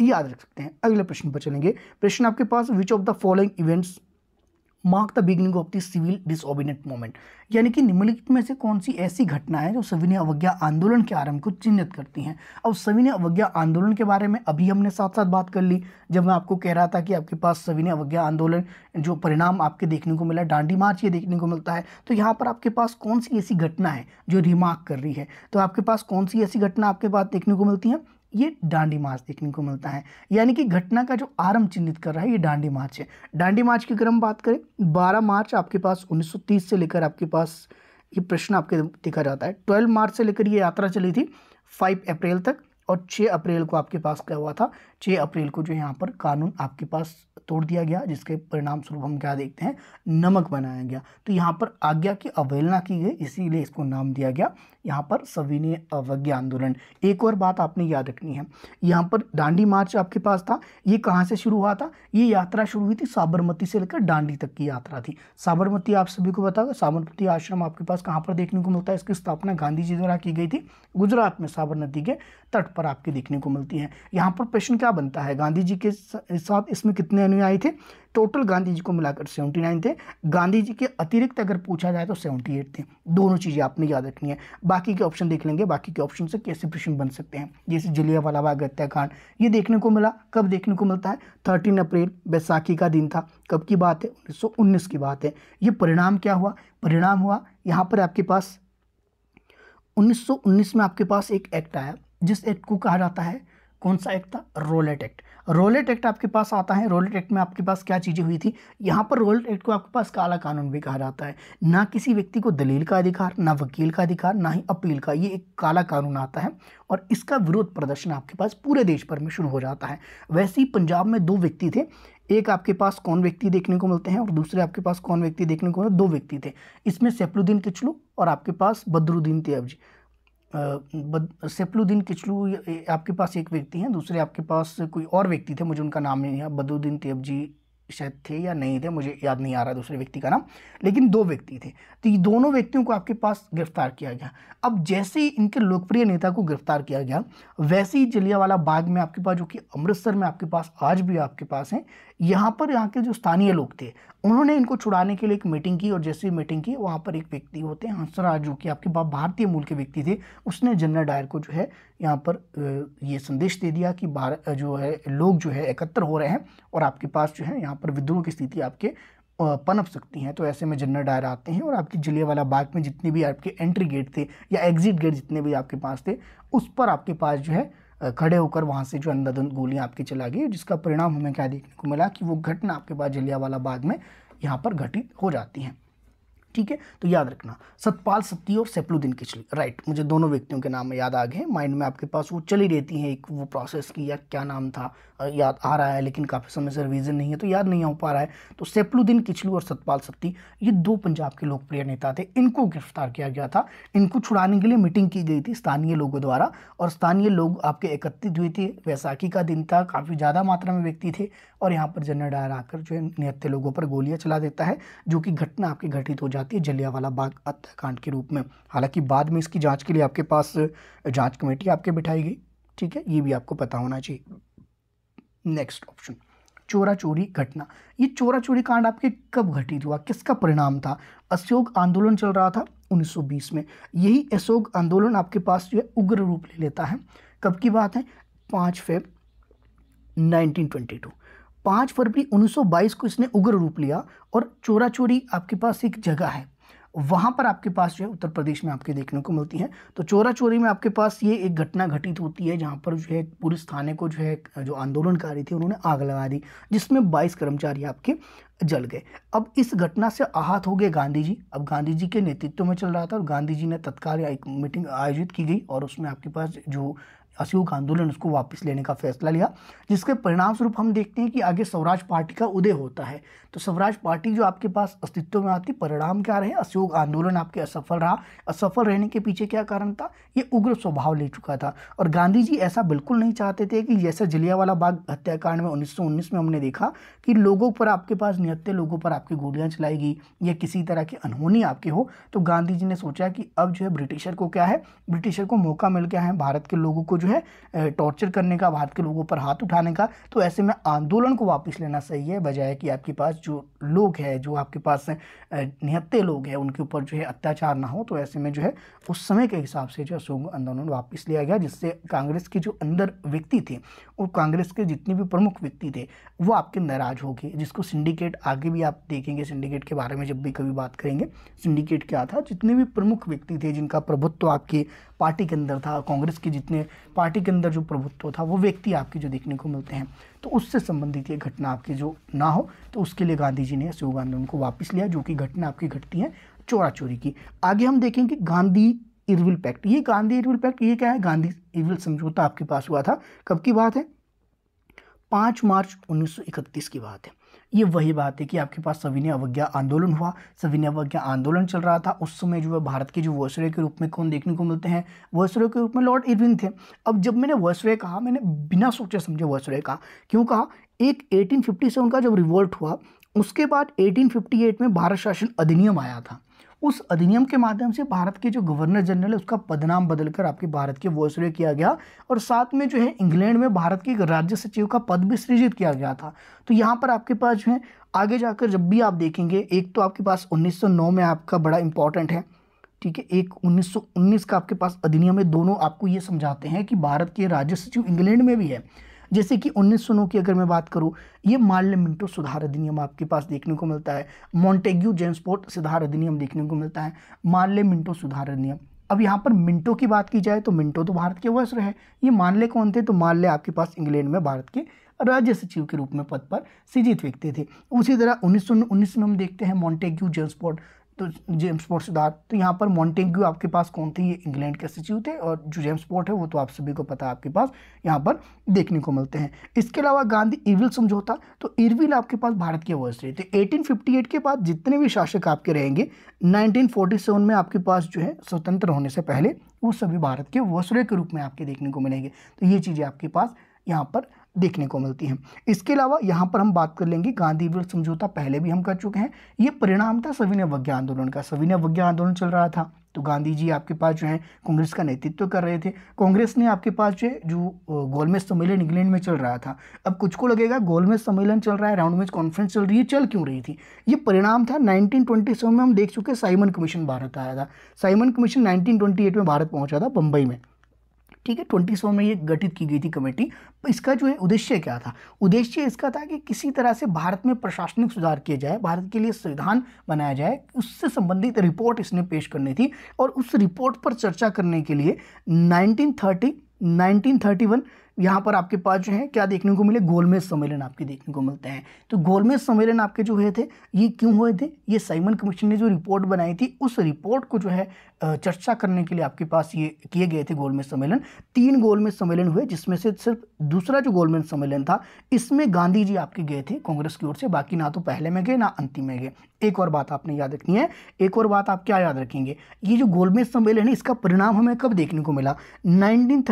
याद रख सकते हैं अगले प्रश्न पर चलेंगे प्रश्न आपके पास which of the following events mark the beginning of the civil disobedience moment यानी कि निम्नलिखित में से कौन सी ऐसी घटना है जो सविनय अवज्ञा आंदोलन के आरंभ को चिन्हित करती हैं अब सविनय अवज्ञा आंदोलन के बारे में अभी हमने साथ साथ बात कर ली जब मैं आपको कह रहा था कि आपके पास सविनय अवज्ञा आंदोलन जो परिणाम आपके देखने को मिला डांडी मार्च ये देखने को मिलता है तो यहाँ पर आपके पास कौन सी ऐसी घटना है जो रिमार्क कर रही है तो आपके पास कौन सी ऐसी घटना आपके पास देखने को मिलती है ये डांडी मार्च देखने को मिलता है यानी कि घटना का जो आरंभ चिन्हित कर रहा है ये डांडी मार्च है डांडी मार्च की अगर हम बात करें 12 मार्च आपके पास 1930 से लेकर आपके पास ये प्रश्न आपके देखा जाता है 12 मार्च से लेकर ये यात्रा चली थी 5 अप्रैल तक और 6 अप्रैल को आपके पास क्या हुआ था 6 अप्रैल को जो यहाँ पर कानून आपके पास तोड़ दिया गया जिसके परिणाम स्वरूप हम क्या देखते हैं नमक बनाया गया तो यहाँ पर आज्ञा की अवहेलना की गई इसीलिए इसको नाम दिया गया यहाँ पर सविनय अवज्ञा आंदोलन एक और बात आपने याद रखनी है यहाँ पर डांडी मार्च आपके पास था ये कहाँ से शुरू हुआ था ये यात्रा शुरू हुई थी साबरमती से लेकर डांडी तक की यात्रा थी साबरमती आप सभी को बताओ साबरमती आश्रम आपके पास कहाँ पर देखने को मिलता है इसकी स्थापना गांधी जी द्वारा की गई थी गुजरात में साबर नदी के तट पर आपके देखने को मिलती है यहाँ पर प्रश्न क्या बनता है गांधी जी के साथ इसमें कितने अनुयायी थे टोटल गांधी जी को मिलाकर सेवेंटी नाइन थे गांधी जी के अतिरिक्त अगर पूछा जाए तो सेवेंटी एट थे दोनों चीज़ें आपने याद रखनी है बाकी के ऑप्शन देख लेंगे बाकी के ऑप्शन से कैसे प्रश्न बन सकते हैं जैसे जलिया वाला बाग हत्याकांड ये देखने को मिला कब देखने को मिलता है थर्टीन अप्रैल बैसाखी का दिन था कब की बात है उन्नीस की बात है ये परिणाम क्या हुआ परिणाम हुआ यहाँ पर आपके पास उन्नीस में आपके पास एक एक्ट आया जिस एक्ट को कहा जाता है कौन सा एक्ट था रोलेट एक्ट रोलेट एक्ट आपके पास आता है रोलेट एक्ट में आपके पास क्या चीज़ें हुई थी यहाँ पर रोलेट एक्ट को आपके पास काला कानून भी कहा जाता है ना किसी व्यक्ति को दलील का अधिकार ना वकील का अधिकार ना ही अपील का ये एक काला कानून आता है और इसका विरोध प्रदर्शन आपके पास पूरे देश भर में शुरू हो जाता है वैसे ही पंजाब में दो व्यक्ति थे एक आपके पास कौन व्यक्ति देखने को मिलते हैं और दूसरे आपके पास कौन व्यक्ति देखने को मिलते दो व्यक्ति थे इसमें सैफुद्दीन तिचलू और आपके पास बदरुद्दीन जी सेफलुद्दीन किचलू आपके पास एक व्यक्ति हैं दूसरे आपके पास कोई और व्यक्ति थे मुझे उनका नाम नहीं है बदुद्दीन तेब जी शायद थे या नहीं थे मुझे याद नहीं आ रहा दूसरे व्यक्ति का नाम लेकिन दो व्यक्ति थे तो ये दोनों व्यक्तियों को आपके पास गिरफ्तार किया गया अब जैसे ही इनके लोकप्रिय नेता को गिरफ्तार किया गया वैसे ही जलियावाला बाग में आपके पास जो कि अमृतसर में आपके पास आज भी आपके पास हैं यहाँ पर यहाँ के जो स्थानीय लोग थे उन्होंने इनको छुड़ाने के लिए एक मीटिंग की और जैसे ही मीटिंग की वहाँ पर एक व्यक्ति होते हैं हंसराज जो कि आपके भारतीय मूल के व्यक्ति थे उसने जनरल डायर को जो है यहाँ पर ये संदेश दे दिया कि भारत जो है लोग जो है एकत्र हो रहे हैं और आपके पास जो है यहाँ पर विद्रोह की स्थिति आपके पनप सकती हैं तो ऐसे में जनरल डायर आते हैं और आपके जिले वाला बाग में जितने भी आपके एंट्री गेट थे या एग्ज़िट गेट जितने भी आपके पास थे उस पर आपके पास जो है खड़े होकर वहाँ से जो अंधाधुंध गोलियाँ आपकी चला गई जिसका परिणाम हमें क्या देखने को मिला कि वो घटना आपके पास जलियावाला बाग में यहाँ पर घटित हो जाती हैं ठीक है तो याद रखना सतपाल सत्ती और सेप्लुद्दीन किचली राइट मुझे दोनों व्यक्तियों के नाम याद आ गए माइंड में आपके पास वो चली रहती है एक वो प्रोसेस की या क्या नाम था याद आ रहा है लेकिन काफ़ी समय से रिवीजन नहीं है तो याद नहीं हो पा रहा है तो सेप्लुद्दीन किचलू और सतपाल सत्ती ये दो पंजाब के लोकप्रिय नेता थे इनको गिरफ्तार किया गया था इनको छुड़ाने के लिए मीटिंग की गई थी स्थानीय लोगों द्वारा और स्थानीय लोग आपके एकत्रित हुए थे वैसाखी का दिन था काफ़ी ज़्यादा मात्रा में व्यक्ति थे और यहाँ पर जनरल डायर आकर जो है निहत्थे लोगों पर गोलियाँ चला देता है जो कि घटना आपकी घटित हो जाती जाती है जलियावाला बाग हत्याकांड के रूप में हालांकि बाद में इसकी जांच के लिए आपके पास जांच कमेटी आपके बिठाई गई ठीक है ये भी आपको पता होना चाहिए नेक्स्ट ऑप्शन चोरा चोरी घटना ये चोरा चोरी कांड आपके कब घटित हुआ किसका परिणाम था अशोक आंदोलन चल रहा था 1920 में यही अशोक आंदोलन आपके पास जो है उग्र रूप ले लेता है कब की बात है पाँच फेब 1922 पाँच फरवरी 1922 को इसने उग्र रूप लिया और चोरा चोरी आपके पास एक जगह है वहाँ पर आपके पास जो है उत्तर प्रदेश में आपके देखने को मिलती है तो चोरा चोरी में आपके पास ये एक घटना घटित होती है जहाँ पर जो है पुलिस थाने को जो है जो आंदोलनकारी थे उन्होंने आग लगा दी जिसमें 22 कर्मचारी आपके जल गए अब इस घटना से आहत हो गए गांधी जी अब गांधी जी के नेतृत्व में चल रहा था और गांधी जी ने तत्काल एक मीटिंग आयोजित की गई और उसमें आपके पास जो अशोक आंदोलन उसको वापस लेने का फैसला लिया जिसके परिणाम स्वरूप हम देखते हैं कि आगे स्वराज पार्टी का उदय होता है तो स्वराज पार्टी जो आपके पास अस्तित्व में आती परिणाम क्या रहे अशोक आंदोलन आपके असफल रहा असफल रहने के पीछे क्या कारण था ये उग्र स्वभाव ले चुका था और गांधी जी ऐसा बिल्कुल नहीं चाहते थे कि जैसा जलियावाला बाग हत्याकांड में उन्नीस में हमने देखा कि लोगों पर आपके पास निहत्ते लोगों पर आपकी गोलियां चलाई गई या किसी तरह की अनहोनी आपके हो तो गांधी जी ने सोचा कि अब जो है ब्रिटिशर को क्या है ब्रिटिशर को मौका मिल गया है भारत के लोगों को जो है टॉर्चर करने का भारत के लोगों पर हाथ उठाने का तो ऐसे में आंदोलन को वापस लेना सही है बजाय कि आपके पास जो लोग हैं जो आपके पास निहत्ते लोग हैं उनके ऊपर जो है अत्याचार ना हो तो ऐसे में जो है उस समय के हिसाब से जो अशोक आंदोलन वापस लिया गया जिससे कांग्रेस के जो अंदर व्यक्ति थे और कांग्रेस के जितने भी प्रमुख व्यक्ति थे वो आपके नाराज हो गए जिसको सिंडिकेट आगे भी आप देखेंगे सिंडिकेट के बारे में जब भी कभी बात करेंगे सिंडिकेट क्या था जितने भी प्रमुख व्यक्ति थे जिनका प्रभुत्व आपके पार्टी के अंदर था कांग्रेस के जितने पार्टी के अंदर जो प्रभुत्व था वो व्यक्ति आपके जो देखने को मिलते हैं तो उससे संबंधित ये घटना आपकी जो ना हो तो उसके लिए गांधी जी ने असहयोग आंदोलन को वापस लिया जो कि घटना आपकी घटती है चोरा चोरी की आगे हम देखें कि गांधी इरविल पैक्ट ये गांधी इरविल पैक्ट ये क्या है गांधी इरविल समझौता आपके पास हुआ था कब की बात है पाँच मार्च उन्नीस की बात है ये वही बात है कि आपके पास सविनय अवज्ञा आंदोलन हुआ सविनय अवज्ञा आंदोलन चल रहा था उस समय जो है भारत के जो वॉयसरे के रूप में कौन देखने को मिलते हैं वॉयसरे के रूप में लॉर्ड इरविन थे अब जब मैंने वॉयसरे कहा मैंने बिना सोचे समझे वॉयसरे कहा क्यों कहा एक एटीन का जब रिवोल्ट हुआ उसके बाद 1858 में भारत शासन अधिनियम आया था उस अधिनियम के माध्यम से भारत के जो गवर्नर जनरल है उसका पदनाम बदलकर आपके भारत के वॉयसरे किया गया और साथ में जो है इंग्लैंड में भारत के राज्य सचिव का पद भी सृजित किया गया था तो यहाँ पर आपके पास जो है आगे जाकर जब भी आप देखेंगे एक तो आपके पास 1909 में आपका बड़ा इंपॉर्टेंट है ठीक है एक 1919 का आपके पास अधिनियम है दोनों आपको ये समझाते हैं कि भारत के राज्य सचिव इंग्लैंड में भी है जैसे कि उन्नीस की अगर मैं बात करूँ ये माल्य मिंटो सुधार अधिनियम आपके पास देखने को मिलता है मॉन्टेग्यू जेम्सपोर्ट सुधार अधिनियम देखने को मिलता है माल्य मिंटो सुधार अधिनियम अब यहाँ पर मिंटो की बात की जाए तो मिंटो तो भारत के वस्त्र है ये मानले कौन थे तो मानले आपके पास इंग्लैंड में भारत के राज्य सचिव के रूप में पद पर सीजित व्यक्ति थे उसी तरह उन्नीस में हम देखते हैं मॉन्टेग्यू जेम्सपोर्ट तो जेम्स पोर्ट सिद्धार्थ तो यहाँ पर मॉन्टेग्यू आपके पास कौन थे ये इंग्लैंड के सचिव थे और जो जेम्स पोर्ट है वो तो आप सभी को पता है आपके पास यहाँ पर देखने को मिलते हैं इसके अलावा गांधी इविल समझौता तो इरविल आपके पास भारत के रहे थे एटीन तो के बाद जितने भी शासक आपके रहेंगे नाइनटीन में आपके पास जो है स्वतंत्र होने से पहले वो सभी भारत के वसरे के रूप में आपके देखने को मिलेंगे तो ये चीज़ें आपके पास यहाँ पर देखने को मिलती हैं इसके अलावा यहाँ पर हम बात कर लेंगे गांधी विरोध समझौता पहले भी हम कर चुके हैं ये परिणाम था सविनय वज्ञा आंदोलन का सविनय वज्ञा आंदोलन चल रहा था तो गांधी जी आपके पास जो है कांग्रेस का नेतृत्व कर रहे थे कांग्रेस ने आपके पास जो है जो गोलमेज सम्मेलन इंग्लैंड में चल रहा था अब कुछ को लगेगा गोलमेज सम्मेलन चल रहा है राउंड मेज कॉन्फ्रेंस चल रही है चल क्यों रही थी ये परिणाम था 1927 में हम देख चुके साइमन कमीशन भारत आया था साइमन कमीशन 1928 में भारत पहुंचा था बम्बई में ठीक है ट्वेंटी सेवन में ये गठित की गई थी कमेटी इसका जो है उद्देश्य क्या था उद्देश्य इसका था कि किसी तरह से भारत में प्रशासनिक सुधार किया जाए भारत के लिए संविधान बनाया जाए उससे संबंधित रिपोर्ट इसने पेश करनी थी और उस रिपोर्ट पर चर्चा करने के लिए nineteen thirty nineteen thirty one यहाँ पर आपके पास जो है क्या देखने को मिले गोलमेज सम्मेलन आपके देखने को मिलते हैं तो गोलमेज सम्मेलन आपके जो हुए थे ये क्यों हुए थे ये साइमन कमीशन ने जो रिपोर्ट बनाई थी उस रिपोर्ट को जो है चर्चा करने के लिए आपके पास ये किए गए थे गोलमेज सम्मेलन तीन गोलमेज सम्मेलन हुए जिसमें से सिर्फ दूसरा जो गोलमेज सम्मेलन था इसमें गांधी जी आपके गए थे कांग्रेस की ओर से बाकी ना तो पहले में गए ना अंतिम में गए एक और बात आपने याद रखनी है एक और बात आप क्या याद रखेंगे ये जो गोलमेज सम्मेलन है इसका परिणाम हमें कब देखने को मिला नाइनटीन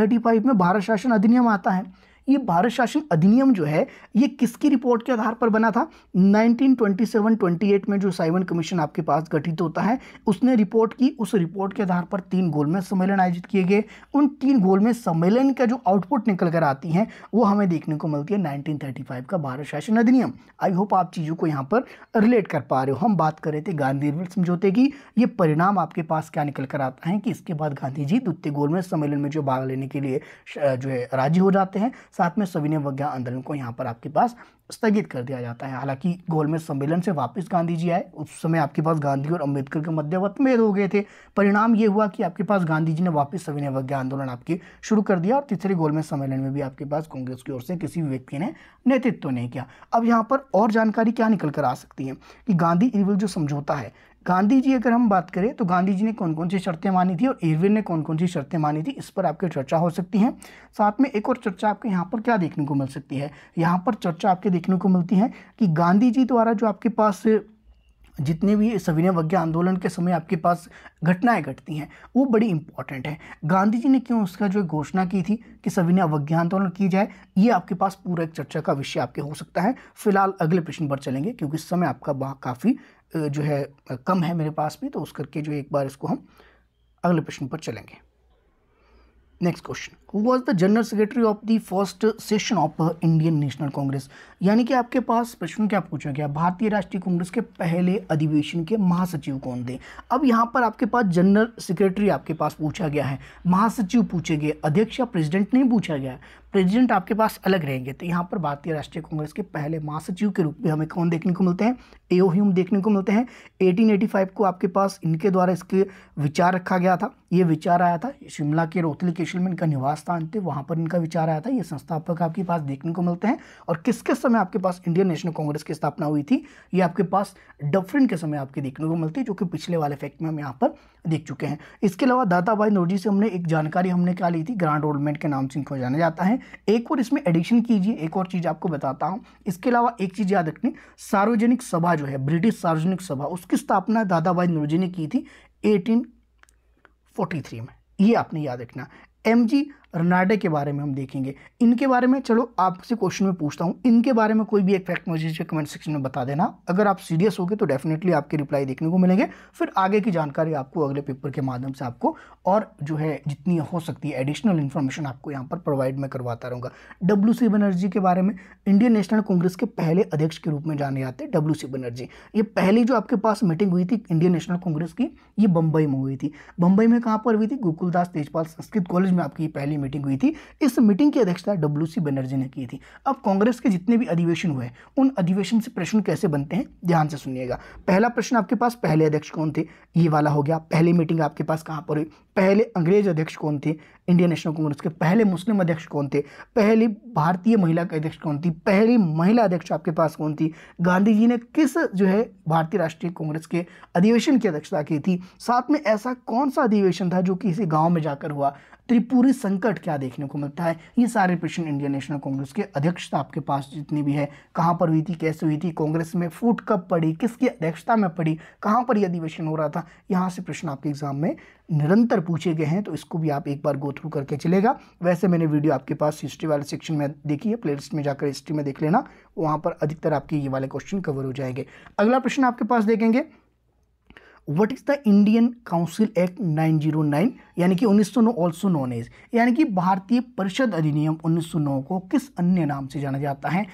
में भारत शासन अधिनियम आता है ये भारत शासन अधिनियम जो है ये किसकी रिपोर्ट के आधार पर बना था 1927-28 में जो साइमन कमीशन आपके पास गठित होता है उसने रिपोर्ट की उस रिपोर्ट के आधार पर तीन गोलमेज सम्मेलन आयोजित किए गए उन तीन गोलमेज सम्मेलन का जो आउटपुट निकल कर आती है वो हमें देखने को मिलती है नाइनटीन का भारत शासन अधिनियम आई होप आप चीज़ों को यहाँ पर रिलेट कर पा रहे हो हम बात कर रहे थे गांधी समझौते की ये परिणाम आपके पास क्या निकल कर आता है कि इसके बाद गांधी जी द्वितीय गोलमेज सम्मेलन में जो भाग लेने के लिए जो है राजी हो जाते हैं साथ में सविनय वज्ञा आंदोलन को यहाँ पर आपके पास स्थगित कर दिया जाता है हालांकि गोलमेज सम्मेलन से वापस गांधी जी आए उस समय आपके पास गांधी और अंबेडकर के मध्य मतभेद हो गए थे परिणाम ये हुआ कि आपके पास गांधी जी ने वापस सविनय वज्ञा आंदोलन आपके शुरू कर दिया और तीसरे गोलमेज सम्मेलन में भी आपके पास कांग्रेस की ओर से किसी भी व्यक्ति ने नेतृत्व नहीं किया अब यहाँ पर और जानकारी क्या निकल कर आ सकती है कि गांधी इविल जो समझौता है गांधी जी अगर हम बात करें तो गांधी जी ने कौन कौन सी शर्तें मानी थी और एयरवेन ने कौन कौन सी शर्तें मानी थी इस पर आपकी चर्चा हो सकती है साथ में एक और चर्चा आपके यहाँ पर क्या देखने को मिल सकती है यहाँ पर चर्चा आपके देखने को मिलती है कि गांधी जी द्वारा जो आपके पास जितने भी सविनय वज्ञा आंदोलन के समय आपके पास घटनाएं घटती हैं वो बड़ी इंपॉर्टेंट है गांधी जी ने क्यों उसका जो घोषणा की थी कि सविनय अवज्ञा आंदोलन की जाए ये आपके पास पूरा एक चर्चा का विषय आपके हो सकता है फिलहाल अगले प्रश्न पर चलेंगे क्योंकि समय आपका काफ़ी जो है कम है मेरे पास भी तो उस करके जो एक बार इसको हम अगले प्रश्न पर चलेंगे next question who was the general secretary of the first session of Indian National Congress यानी कि आपके पास प्रश्न क्या पूछा गया भारतीय राष्ट्रीय कांग्रेस के पहले अधिवेशन के महासचिव कौन थे अब यहाँ पर आपके पास जनरल सेक्रेटरी आपके पास पूछा गया है महासचिव पूछे गए अध्यक्ष या प्रेसिडेंट नहीं पूछा गया प्रेसिडेंट आपके पास अलग रहेंगे तो यहाँ पर भारतीय राष्ट्रीय कांग्रेस के पहले महासचिव के रूप में हमें कौन देखने को मिलते हैं एओ ह्यूम देखने को मिलते हैं 1885 को आपके पास इनके द्वारा इसके विचार रखा गया था ये विचार आया था शिमला के रोतली केशल में इनका निवास स्थान थे वहाँ पर इनका विचार आया था ये संस्थापक आपके पास देखने को मिलते हैं और किस किस समय आपके पास इंडियन नेशनल कांग्रेस की स्थापना हुई थी ये आपके पास डफरिन के समय आपके देखने को मिलती है जो कि पिछले वाले फैक्ट में हम यहाँ पर देख चुके हैं इसके अलावा दाताबाई भाई नोजी से हमने एक जानकारी हमने क्या ली थी ग्रांड रोलमेंट के नाम से इनको जाना जाता है एक और इसमें एडिशन कीजिए एक और चीज़ आपको बताता हूँ इसके अलावा एक चीज़ याद रखनी सार्वजनिक सभा जो है ब्रिटिश सार्वजनिक सभा उसकी स्थापना दादा भाई नौरोजी ने की थी 1843 में ये आपने याद रखना एम जी रनाडे के बारे में हम देखेंगे इनके बारे में चलो आपसे क्वेश्चन में पूछता हूँ इनके बारे में कोई भी एक फैक्ट मुझे कमेंट सेक्शन में बता देना अगर आप सीरियस होगे तो डेफिनेटली आपके रिप्लाई देखने को मिलेंगे फिर आगे की जानकारी आपको अगले पेपर के माध्यम से आपको और जो है जितनी हो सकती है एडिशनल इन्फॉर्मेशन आपको यहाँ पर प्रोवाइड मैं करवाता रहूँगा डब्ल्यू सी बनर्जी के बारे में इंडियन नेशनल कांग्रेस के पहले अध्यक्ष के रूप में जाने जाते हैं डब्ल्यू सी बनर्जी ये पहली जो आपके पास मीटिंग हुई थी इंडियन नेशनल कांग्रेस की ये बम्बई में हुई थी बम्बई में कहाँ पर हुई थी गोकुलदास तेजपाल संस्कृत कॉलेज में आपकी पहली की मीटिंग हुई थी इस मीटिंग की अध्यक्षता डब्ल्यू सी बनर्जी ने की थी अब कांग्रेस के जितने भी अधिवेशन हुए उन अधिवेशन से प्रश्न कैसे बनते हैं ध्यान से सुनिएगा पहला प्रश्न आपके पास पहले अध्यक्ष कौन थे ये वाला हो गया पहली मीटिंग आपके पास कहाँ पर हुई पहले अंग्रेज अध्यक्ष कौन थे इंडियन नेशनल कांग्रेस के पहले मुस्लिम अध्यक्ष कौन थे पहली भारतीय महिला के अध्यक्ष कौन थी पहली महिला अध्यक्ष आपके पास कौन थी गांधी जी ने किस जो है भारतीय राष्ट्रीय कांग्रेस के अधिवेशन की अध्यक्षता की थी साथ में ऐसा कौन सा अधिवेशन था जो कि इसी गाँव में जाकर हुआ त्रिपुरी संकट क्या देखने को मिलता है ये सारे प्रश्न इंडियन नेशनल कांग्रेस के अध्यक्षता आपके पास जितनी भी है कहाँ पर हुई थी कैसे हुई थी कांग्रेस में फूट कब पड़ी किसकी अध्यक्षता में पड़ी कहाँ पर यह अधिवेशन हो रहा था यहाँ से प्रश्न आपके एग्जाम में निरंतर पूछे गए हैं तो इसको भी आप एक बार गो थ्रू करके चलेगा वैसे मैंने वीडियो आपके पास हिस्ट्री वाले सेक्शन में देखी है प्लेलिस्ट में जाकर हिस्ट्री में देख लेना वहाँ पर अधिकतर आपके ये वाले क्वेश्चन कवर हो जाएंगे अगला प्रश्न आपके पास देखेंगे what is the Indian Council Act 909 यानी कि 1909 ऑल्सो नॉन एज यानी कि भारतीय परिषद अधिनियम 1909 को किस अन्य नाम से जाना जाता है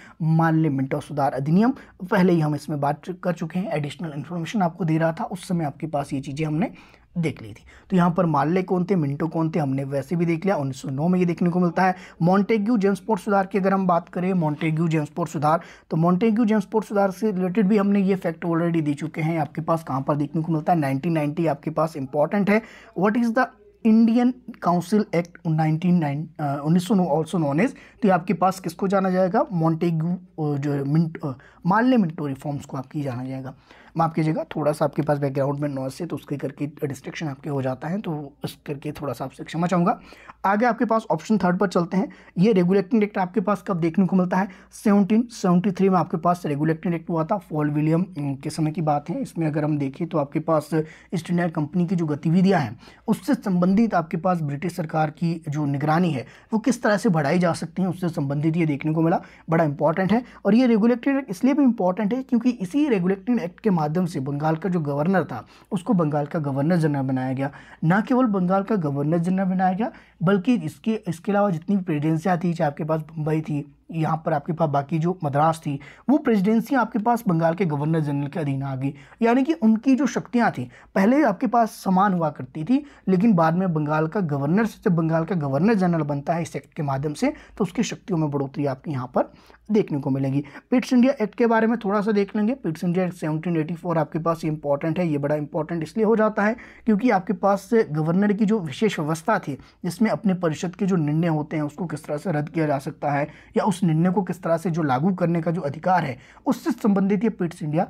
माल्य मिंटो सुधार अधिनियम पहले ही हम इसमें बात कर चुके हैं एडिशनल इन्फॉर्मेशन आपको दे रहा था उस समय आपके पास ये चीज़ें हमने देख ली थी तो यहाँ पर माल्ले कौन थे मिंटो कौन थे हमने वैसे भी देख लिया 1909 में ये देखने को मिलता है मॉन्टेग्यू जेम्सपोर्ट सुधार की अगर हम बात करें मॉन्टेग्यू जेम्सपोर्ट सुधार तो मॉन्टेग्यू जेम्सपोर्ट सुधार से रिलेटेड भी हमने ये फैक्ट ऑलरेडी दे चुके हैं आपके पास कहाँ पर देखने को मिलता है नाइनटीन आपके पास इंपॉर्टेंट है what is the Indian Council Act nineteen nine उन्नीस सौ ऑल्सो नॉन तो ये आपके पास किसको जाना जाएगा मॉन्टेग्यू जो मिंट माल्य मिंटो रिफॉर्म्स को आपकी जाना जाएगा माफ़ कीजिएगा थोड़ा सा आपके पास बैकग्राउंड में नॉइस से तो उसके करके डिस्ट्रक्शन आपके हो जाता है तो इस करके थोड़ा सा आपसे क्षमा चाहूँगा आगे आपके पास ऑप्शन थर्ड पर चलते हैं ये रेगुलेटिंग एक्ट आपके पास कब देखने को मिलता है सेवनटीन सेवेंटी थ्री में आपके पास रेगुलेटिंग एक्ट हुआ था फॉल विलियम के समय की बात है इसमें अगर हम देखें तो आपके पास ईस्ट इंडिया कंपनी की जो गतिविधियाँ हैं उससे संबंधित आपके पास ब्रिटिश सरकार की जो निगरानी है वो किस तरह से बढ़ाई जा सकती है उससे संबंधित ये देखने को मिला बड़ा इंपॉर्टेंट है और ये एक्ट इसलिए भी इंपॉर्टेंट है क्योंकि इसी रेगुलेटरी एक्ट के माध्यम माध्यम से बंगाल का जो गवर्नर था उसको बंगाल का गवर्नर जनरल बनाया गया ना केवल बंगाल का गवर्नर जनरल बनाया गया बल्कि इसके इसके अलावा जितनी भी प्रेसिडेंसियाँ थी चाहे आपके पास मुंबई थी यहाँ पर आपके पास बाकी जो मद्रास थी वो प्रेसिडेंसी आपके पास बंगाल के गवर्नर जनरल के अधीन आ गई यानी कि उनकी जो शक्तियाँ थी पहले आपके पास समान हुआ करती थी लेकिन बाद में बंगाल का गवर्नर से जब बंगाल का गवर्नर जनरल बनता है इस एक्ट के माध्यम से तो उसकी शक्तियों में बढ़ोतरी आपके यहाँ पर देखने को मिलेगी पिट्स इंडिया एक्ट के बारे में थोड़ा सा देख लेंगे पिट्स इंडिया एक्ट सेवनटीन आपके पास ये इंपॉर्टेंट है ये बड़ा इंपॉर्टेंट इसलिए हो जाता है क्योंकि आपके पास गवर्नर की जो विशेष व्यवस्था थी जिसमें अपने परिषद के जो निर्णय होते हैं उसको किस तरह से रद्द किया जा सकता है या उस निर्णय को किस तरह से जो लागू करने का जो अधिकार है उससे संबंधित ये पिट्स इंडिया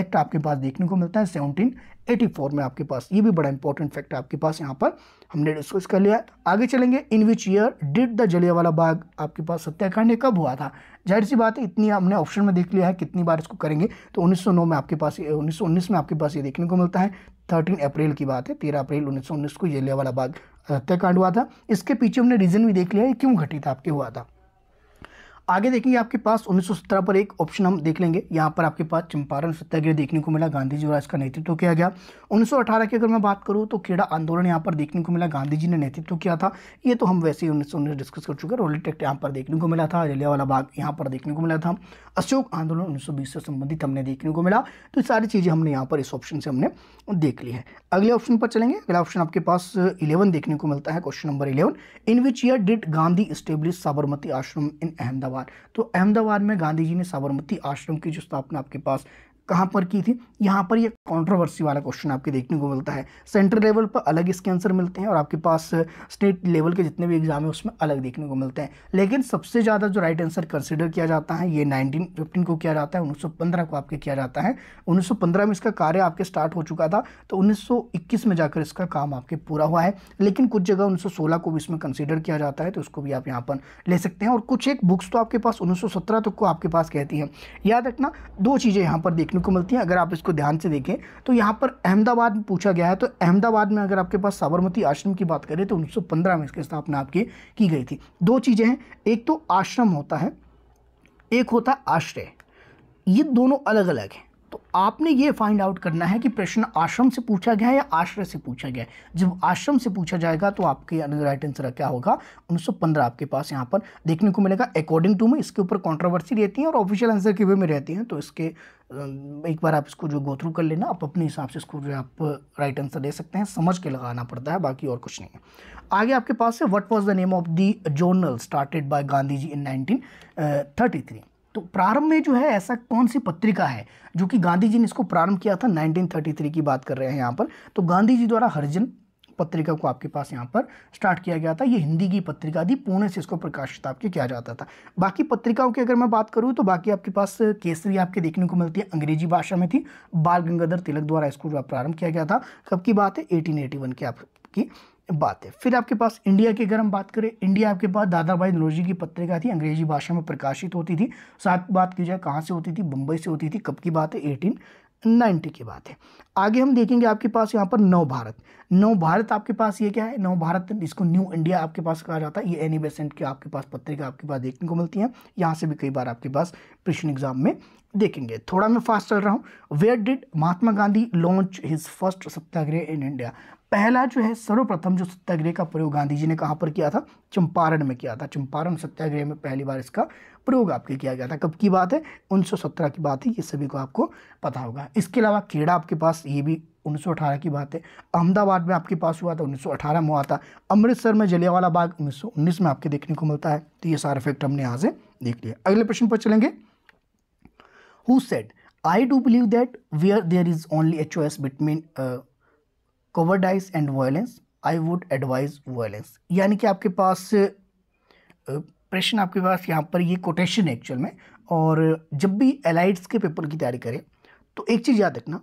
एक्ट आपके पास देखने को मिलता है सेवनटीन एटी फोर में आपके पास ये भी बड़ा इंपॉर्टेंट फैक्ट आपके पास यहाँ पर हमने डिस्कस कर लिया आगे चलेंगे in which year did the Jallianwala Bagh आपके पास हत्याकांड कब हुआ था जाहिर सी बात है इतनी हमने ऑप्शन में देख लिया है कितनी बार इसको करेंगे तो 1909 में आपके पास 1919 में आपके पास ये देखने को मिलता है 13 अप्रैल की बात है 13 अप्रैल 1919 को जलियावाला बाग हत्याकांड हुआ था इसके पीछे हमने रीज़न भी देख लिया है क्यों घटित आपके हुआ था आगे देखेंगे आपके पास 1917 पर एक ऑप्शन हम देख लेंगे यहाँ पर आपके पास चंपारण सत्याग्रह देखने को मिला गांधी जी और का नेतृत्व किया गया 1918 की अगर मैं बात करूँ तो खेड़ा आंदोलन यहाँ पर देखने को मिला गांधी जी ने नेतृत्व किया था ये तो हम वैसे ही उन्नीस डिस्कस कर चुके हैं रोलेट एक्ट यहाँ पर देखने को मिला था वाला बाग यहाँ पर देखने को मिला था अशोक आंदोलन उन्नीस से संबंधित हमने देखने को मिला तो सारी चीज़ें हमने यहाँ पर इस ऑप्शन से हमने देख ली है अगले ऑप्शन पर चलेंगे अगला ऑप्शन आपके पास इलेवन देखने को मिलता है question number eleven in which year did Gandhi establish Sabarmati ashram in Ahmedabad Ahmedabad तो अहमदाबाद में गांधी जी ने साबरमती आश्रम की जो स्थापना आपके पास कहाँ पर की थी यहाँ पर ये कंट्रोवर्सी वाला क्वेश्चन आपके देखने को मिलता है सेंट्रल लेवल पर अलग इसके आंसर मिलते हैं और आपके पास स्टेट लेवल के जितने भी एग्जाम है उसमें अलग देखने को मिलते हैं लेकिन सबसे ज़्यादा जो राइट आंसर कंसिडर किया जाता है ये नाइनटीन फिफ्टीन को किया जाता है उन्नीस को आपके किया जाता है उन्नीस में इसका कार्य आपके स्टार्ट हो चुका था तो उन्नीस में जाकर इसका काम आपके पूरा हुआ है लेकिन कुछ जगह उन्नीस को भी इसमें कंसिडर किया जाता है तो उसको भी आप यहाँ पर ले सकते हैं और कुछ एक बुक्स तो आपके पास उन्नीस तक को आपके पास कहती हैं याद रखना दो चीज़ें यहाँ पर देखने देखने को मिलती हैं अगर आप इसको ध्यान से देखें तो यहाँ पर अहमदाबाद में पूछा गया है तो अहमदाबाद में अगर आपके पास साबरमती आश्रम की बात करें तो 1915 में इसकी स्थापना आपकी की गई थी दो चीज़ें हैं एक तो आश्रम होता है एक होता आश्रय ये दोनों अलग अलग हैं आपने ये फाइंड आउट करना है कि प्रश्न आश्रम से पूछा गया है या आश्रय से पूछा गया है जब आश्रम से पूछा जाएगा तो आपके राइट आंसर क्या होगा 1915 आपके पास यहाँ पर देखने को मिलेगा अकॉर्डिंग टू में इसके ऊपर कंट्रोवर्सी रहती है और ऑफिशियल आंसर के वे में रहती हैं तो इसके एक बार आप इसको जो गो थ्रू कर लेना आप अपने हिसाब से इसको जो है आप राइट आंसर दे सकते हैं समझ के लगाना पड़ता है बाकी और कुछ नहीं है आगे आपके पास है what was the name of the journal started by Gandhi ji in nineteen तो प्रारंभ में जो है ऐसा कौन सी पत्रिका है जो कि गांधी जी ने इसको प्रारंभ किया था 1933 की बात कर रहे हैं यहाँ पर तो गांधी जी द्वारा हरिजन पत्रिका को आपके पास यहाँ पर स्टार्ट किया गया था ये हिंदी की पत्रिका थी पुणे से इसको प्रकाशित आपके किया जाता था बाकी पत्रिकाओं की अगर मैं बात करूँ तो बाकी आपके पास केसरी आपके देखने को मिलती है अंग्रेजी भाषा में थी बाल गंगाधर तिलक द्वारा इसको प्रारंभ किया गया था कब की बात है एटीन की आपकी बात है फिर आपके पास इंडिया की अगर हम बात करें इंडिया आपके पास दादा भाई नौरोजी की पत्रिका थी अंग्रेजी भाषा में प्रकाशित होती थी साथ बात की जाए कहाँ से होती थी बम्बई से होती थी कब की बात है एटीन नाइन्टी की बात है आगे हम देखेंगे आपके पास यहाँ पर नव भारत नव भारत आपके पास ये क्या है नव भारत इसको न्यू इंडिया आपके पास कहा जाता है ये एनी बेसेंट की आपके पास पत्रिका आपके पास देखने को मिलती है यहाँ से भी कई बार आपके पास प्रश्न एग्जाम में देखेंगे थोड़ा मैं फास्ट चल रहा हूँ where did Mahatma Gandhi launch his first satyagraha in India पहला जो है सर्वप्रथम जो सत्याग्रह का प्रयोग गांधी जी ने कहाँ पर किया था चंपारण में किया था चंपारण सत्याग्रह में पहली बार इसका प्रयोग आपके किया गया था कब की बात है 1917 की बात है ये सभी को आपको पता होगा इसके अलावा केड़ा आपके पास ये भी 1918 की बात है अहमदाबाद में आपके पास हुआ था 1918 में हुआ था अमृतसर में जलियावाला बाग 1919 में आपके देखने को मिलता है तो ये सारे फैक्ट हमने यहाँ से देख लिया अगले प्रश्न पर चलेंगे who said I do believe that where there is only a choice between cowardice and violence I would advise violence यानी कि आपके पास प्रश्न आपके पास यहाँ पर ये कोटेशन है एक्चुअल में और जब भी एलाइट्स के पेपर की तैयारी करें तो एक चीज़ याद रखना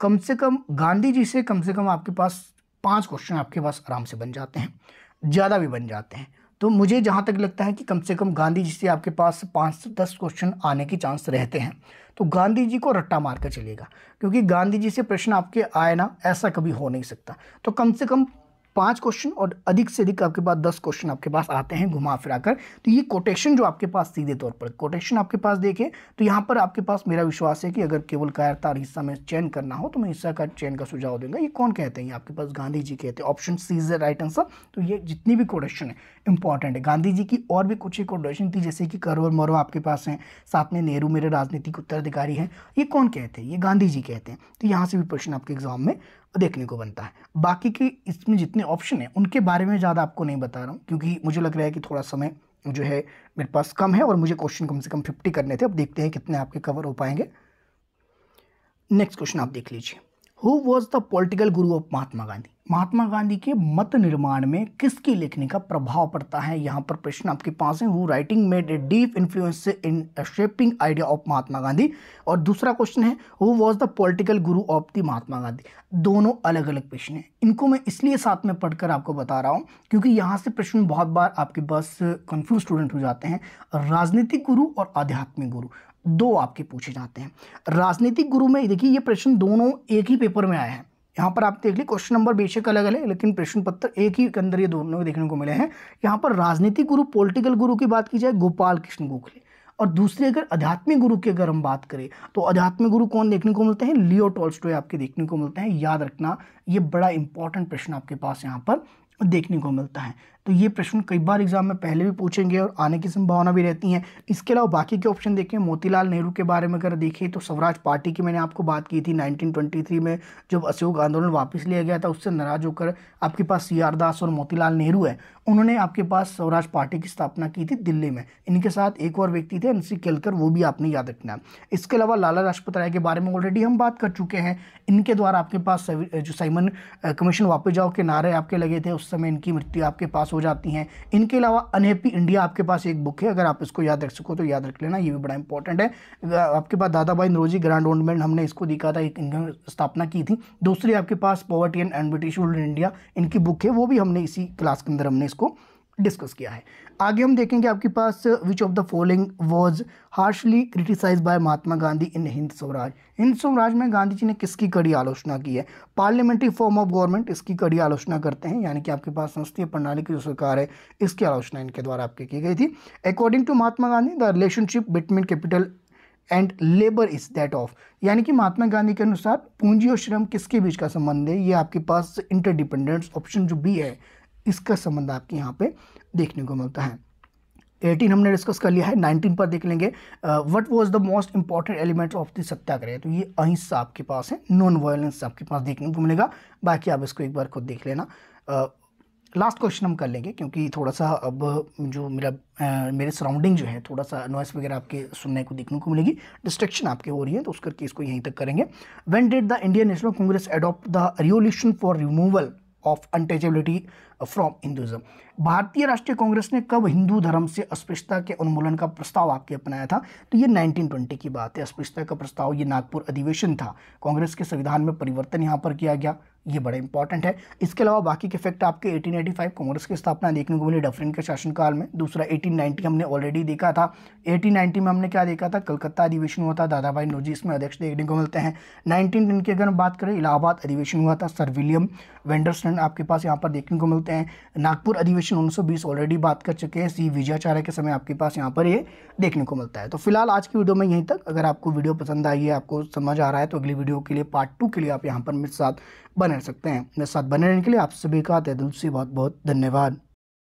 कम से कम गांधी जी से कम से कम आपके पास पांच क्वेश्चन आपके पास आराम से बन जाते हैं ज़्यादा भी बन जाते हैं तो मुझे जहाँ तक लगता है कि कम से कम गांधी जी से आपके पास पाँच से दस क्वेश्चन आने के चांस रहते हैं तो गांधी जी को रट्टा मार कर चलेगा क्योंकि गांधी जी से प्रश्न आपके आए ना ऐसा कभी हो नहीं सकता तो कम से कम पाँच क्वेश्चन और अधिक से अधिक आपके पास दस क्वेश्चन आपके पास आते हैं घुमा फिरा कर तो ये कोटेशन जो आपके पास सीधे तौर पर कोटेशन आपके पास देखें तो यहाँ पर आपके पास मेरा विश्वास है कि अगर केवल कायर तार हिस्सा में चयन करना हो तो मैं हिस्सा का चयन का सुझाव दूंगा ये कौन कहते हैं ये आपके पास गांधी जी कहते हैं option C is the right answer तो ये जितनी भी कोटेशन है इंपॉर्टेंट है गांधी जी की और भी कुछ ही कोटेशन थी जैसे कि करवर मोरवा आपके पास हैं साथ में नेहरू मेरे राजनीतिक उत्तराधिकारी हैं ये कौन कहते हैं ये गांधी जी कहते हैं तो यहाँ से भी प्रश्न आपके एग्जाम में देखने को बनता है बाकी के इसमें जितने ऑप्शन हैं उनके बारे में ज़्यादा आपको नहीं बता रहा हूँ क्योंकि मुझे लग रहा है कि थोड़ा समय जो है मेरे पास कम है और मुझे क्वेश्चन कम से कम फिफ्टी करने थे अब देखते हैं कितने आपके कवर हो पाएंगे नेक्स्ट क्वेश्चन आप देख लीजिए who was the political guru of Mahatma Gandhi Mahatma Gandhi के मत निर्माण में किसकी लिखने का प्रभाव पड़ता है यहाँ पर प्रश्न आपके पास है who writing made a deep influence in shaping idea of Mahatma Gandhi और दूसरा क्वेश्चन है who was the political guru of the Mahatma Gandhi दोनों अलग अलग प्रश्न हैं इनको मैं इसलिए साथ में पढ़कर आपको बता रहा हूँ क्योंकि यहाँ से प्रश्न बहुत बार आपके पास कन्फ्यूज स्टूडेंट हो जाते हैं राजनीतिक गुरु और आध्यात्मिक गुरु दो आपके पूछे जाते हैं राजनीतिक गुरु में देखिए ये प्रश्न दोनों एक ही पेपर में आए हैं यहाँ पर आप देख ली क्वेश्चन नंबर बेशक अलग अलग है लेकिन प्रश्न पत्र एक ही के अंदर ये दोनों देखने को मिले हैं यहाँ पर राजनीतिक गुरु पॉलिटिकल गुरु की बात की जाए गोपाल कृष्ण गोखले और दूसरे अगर आध्यात्मिक गुरु की अगर हम बात करें तो आध्यात्मिक गुरु कौन देखने को मिलते हैं लियो टॉल्स्टॉय आपके देखने को मिलते हैं याद रखना ये बड़ा इंपॉर्टेंट प्रश्न आपके पास यहाँ पर देखने को मिलता है तो ये प्रश्न कई बार एग्जाम में पहले भी पूछेंगे और आने की संभावना भी रहती है इसके अलावा बाकी के ऑप्शन देखें मोतीलाल नेहरू के बारे में अगर देखें तो स्वराज पार्टी की मैंने आपको बात की थी 1923 में जब अशोक आंदोलन वापस लिया गया था उससे नाराज होकर आपके पास सी आर दास और मोतीलाल नेहरू है उन्होंने आपके पास स्वराज पार्टी की स्थापना की थी दिल्ली में इनके साथ एक और व्यक्ति थे एनसी केलकर वो भी आपने याद रखना है इसके अलावा लाला लाजपत राय के बारे में ऑलरेडी हम बात कर चुके हैं इनके द्वारा आपके पास जो साइमन कमीशन वापस जाओ के नारे आपके लगे थे उस समय इनकी मृत्यु आपके पास पास हो जाती हैं इनके अलावा अनहैप्पी इंडिया आपके पास एक बुक है अगर आप इसको याद रख सको तो याद रख लेना ये भी बड़ा इंपॉर्टेंट है आपके पास दादा भाई नरोजी ग्रांड ओनमेंट हमने इसको दिखा था एक स्थापना की थी दूसरी आपके पास पॉवर्टी एंड एनबिटिशूल इंडिया इनकी बुक है वो भी हमने इसी क्लास के अंदर हमने इसको डिस्कस किया है आगे हम देखेंगे आपके पास which of the following was harshly criticize by Mahatma Gandhi in Hind Swaraj Hind Swaraj में गांधी जी ने किसकी कड़ी आलोचना की है पार्लियामेंट्री फॉर्म ऑफ गवर्नमेंट इसकी कड़ी आलोचना करते हैं यानी कि आपके पास संसदीय प्रणाली की जो सरकार है इसकी आलोचना इनके द्वारा आपकी की गई थी according to Mahatma Gandhi the relationship between capital and labour is that of यानी कि महात्मा गांधी के अनुसार पूंजी और श्रम किसके बीच का संबंध है ये आपके पास इंटरडिपेंडेंस ऑप्शन जो बी है इसका संबंध आपके यहाँ पे देखने को मिलता है 18 हमने डिस्कस कर लिया है 19 पर देख लेंगे what was the most important element of the satyagraha तो ये अहिंसा आपके पास है नॉन वायलेंस आपके पास देखने को मिलेगा बाकी आप इसको एक बार खुद देख लेना लास्ट क्वेश्चन हम कर लेंगे क्योंकि थोड़ा सा अब जो मेरा आ, मेरे सराउंडिंग जो है थोड़ा सा नॉइस वगैरह आपके सुनने को देखने को मिलेगी डिस्ट्रक्शन आपके हो रही है तो उस करके इसको यहीं तक करेंगे when did the Indian National Congress adopt the revolution for removal of untouchability from Hinduism भारतीय राष्ट्रीय कांग्रेस ने कब हिंदू धर्म से अस्पृश्यता के उन्मूलन का प्रस्ताव आपके अपनाया था तो ये 1920 की बात है अस्पृश्यता का प्रस्ताव ये नागपुर अधिवेशन था कांग्रेस के संविधान में परिवर्तन यहाँ पर किया गया ये बड़ा इंपॉर्टेंट है इसके अलावा बाकी के इफेक्ट आपके 1885 कांग्रेस की स्थापना देखने को मिली डफरिन के शासनकाल में दूसरा 1890 हमने ऑलरेडी देखा था 1890 में हमने क्या देखा था कलकत्ता अधिवेशन हुआ था दादा भाई नोजी इसमें अध्यक्ष देखने को मिलते हैं 1910 की अगर हम बात करें इलाहाबाद अधिवेशन हुआ था सर विलियम वेंडरसन आपके पास यहाँ पर देखने को मिलते हैं नागपुर अधिवेशन उन्नीस ऑलरेडी बात कर चुके हैं सी विजयाचार्य के समय आपके पास यहाँ पर ये देखने को मिलता है तो फिलहाल आज की वीडियो में यहीं तक अगर आपको वीडियो पसंद आई है आपको समझ आ रहा है तो अगली वीडियो के लिए पार्ट टू के लिए आप यहाँ पर मेरे साथ बने रह सकते हैं मेरे साथ बने रहने के लिए आप सभी का तय दिल से बहुत बहुत धन्यवाद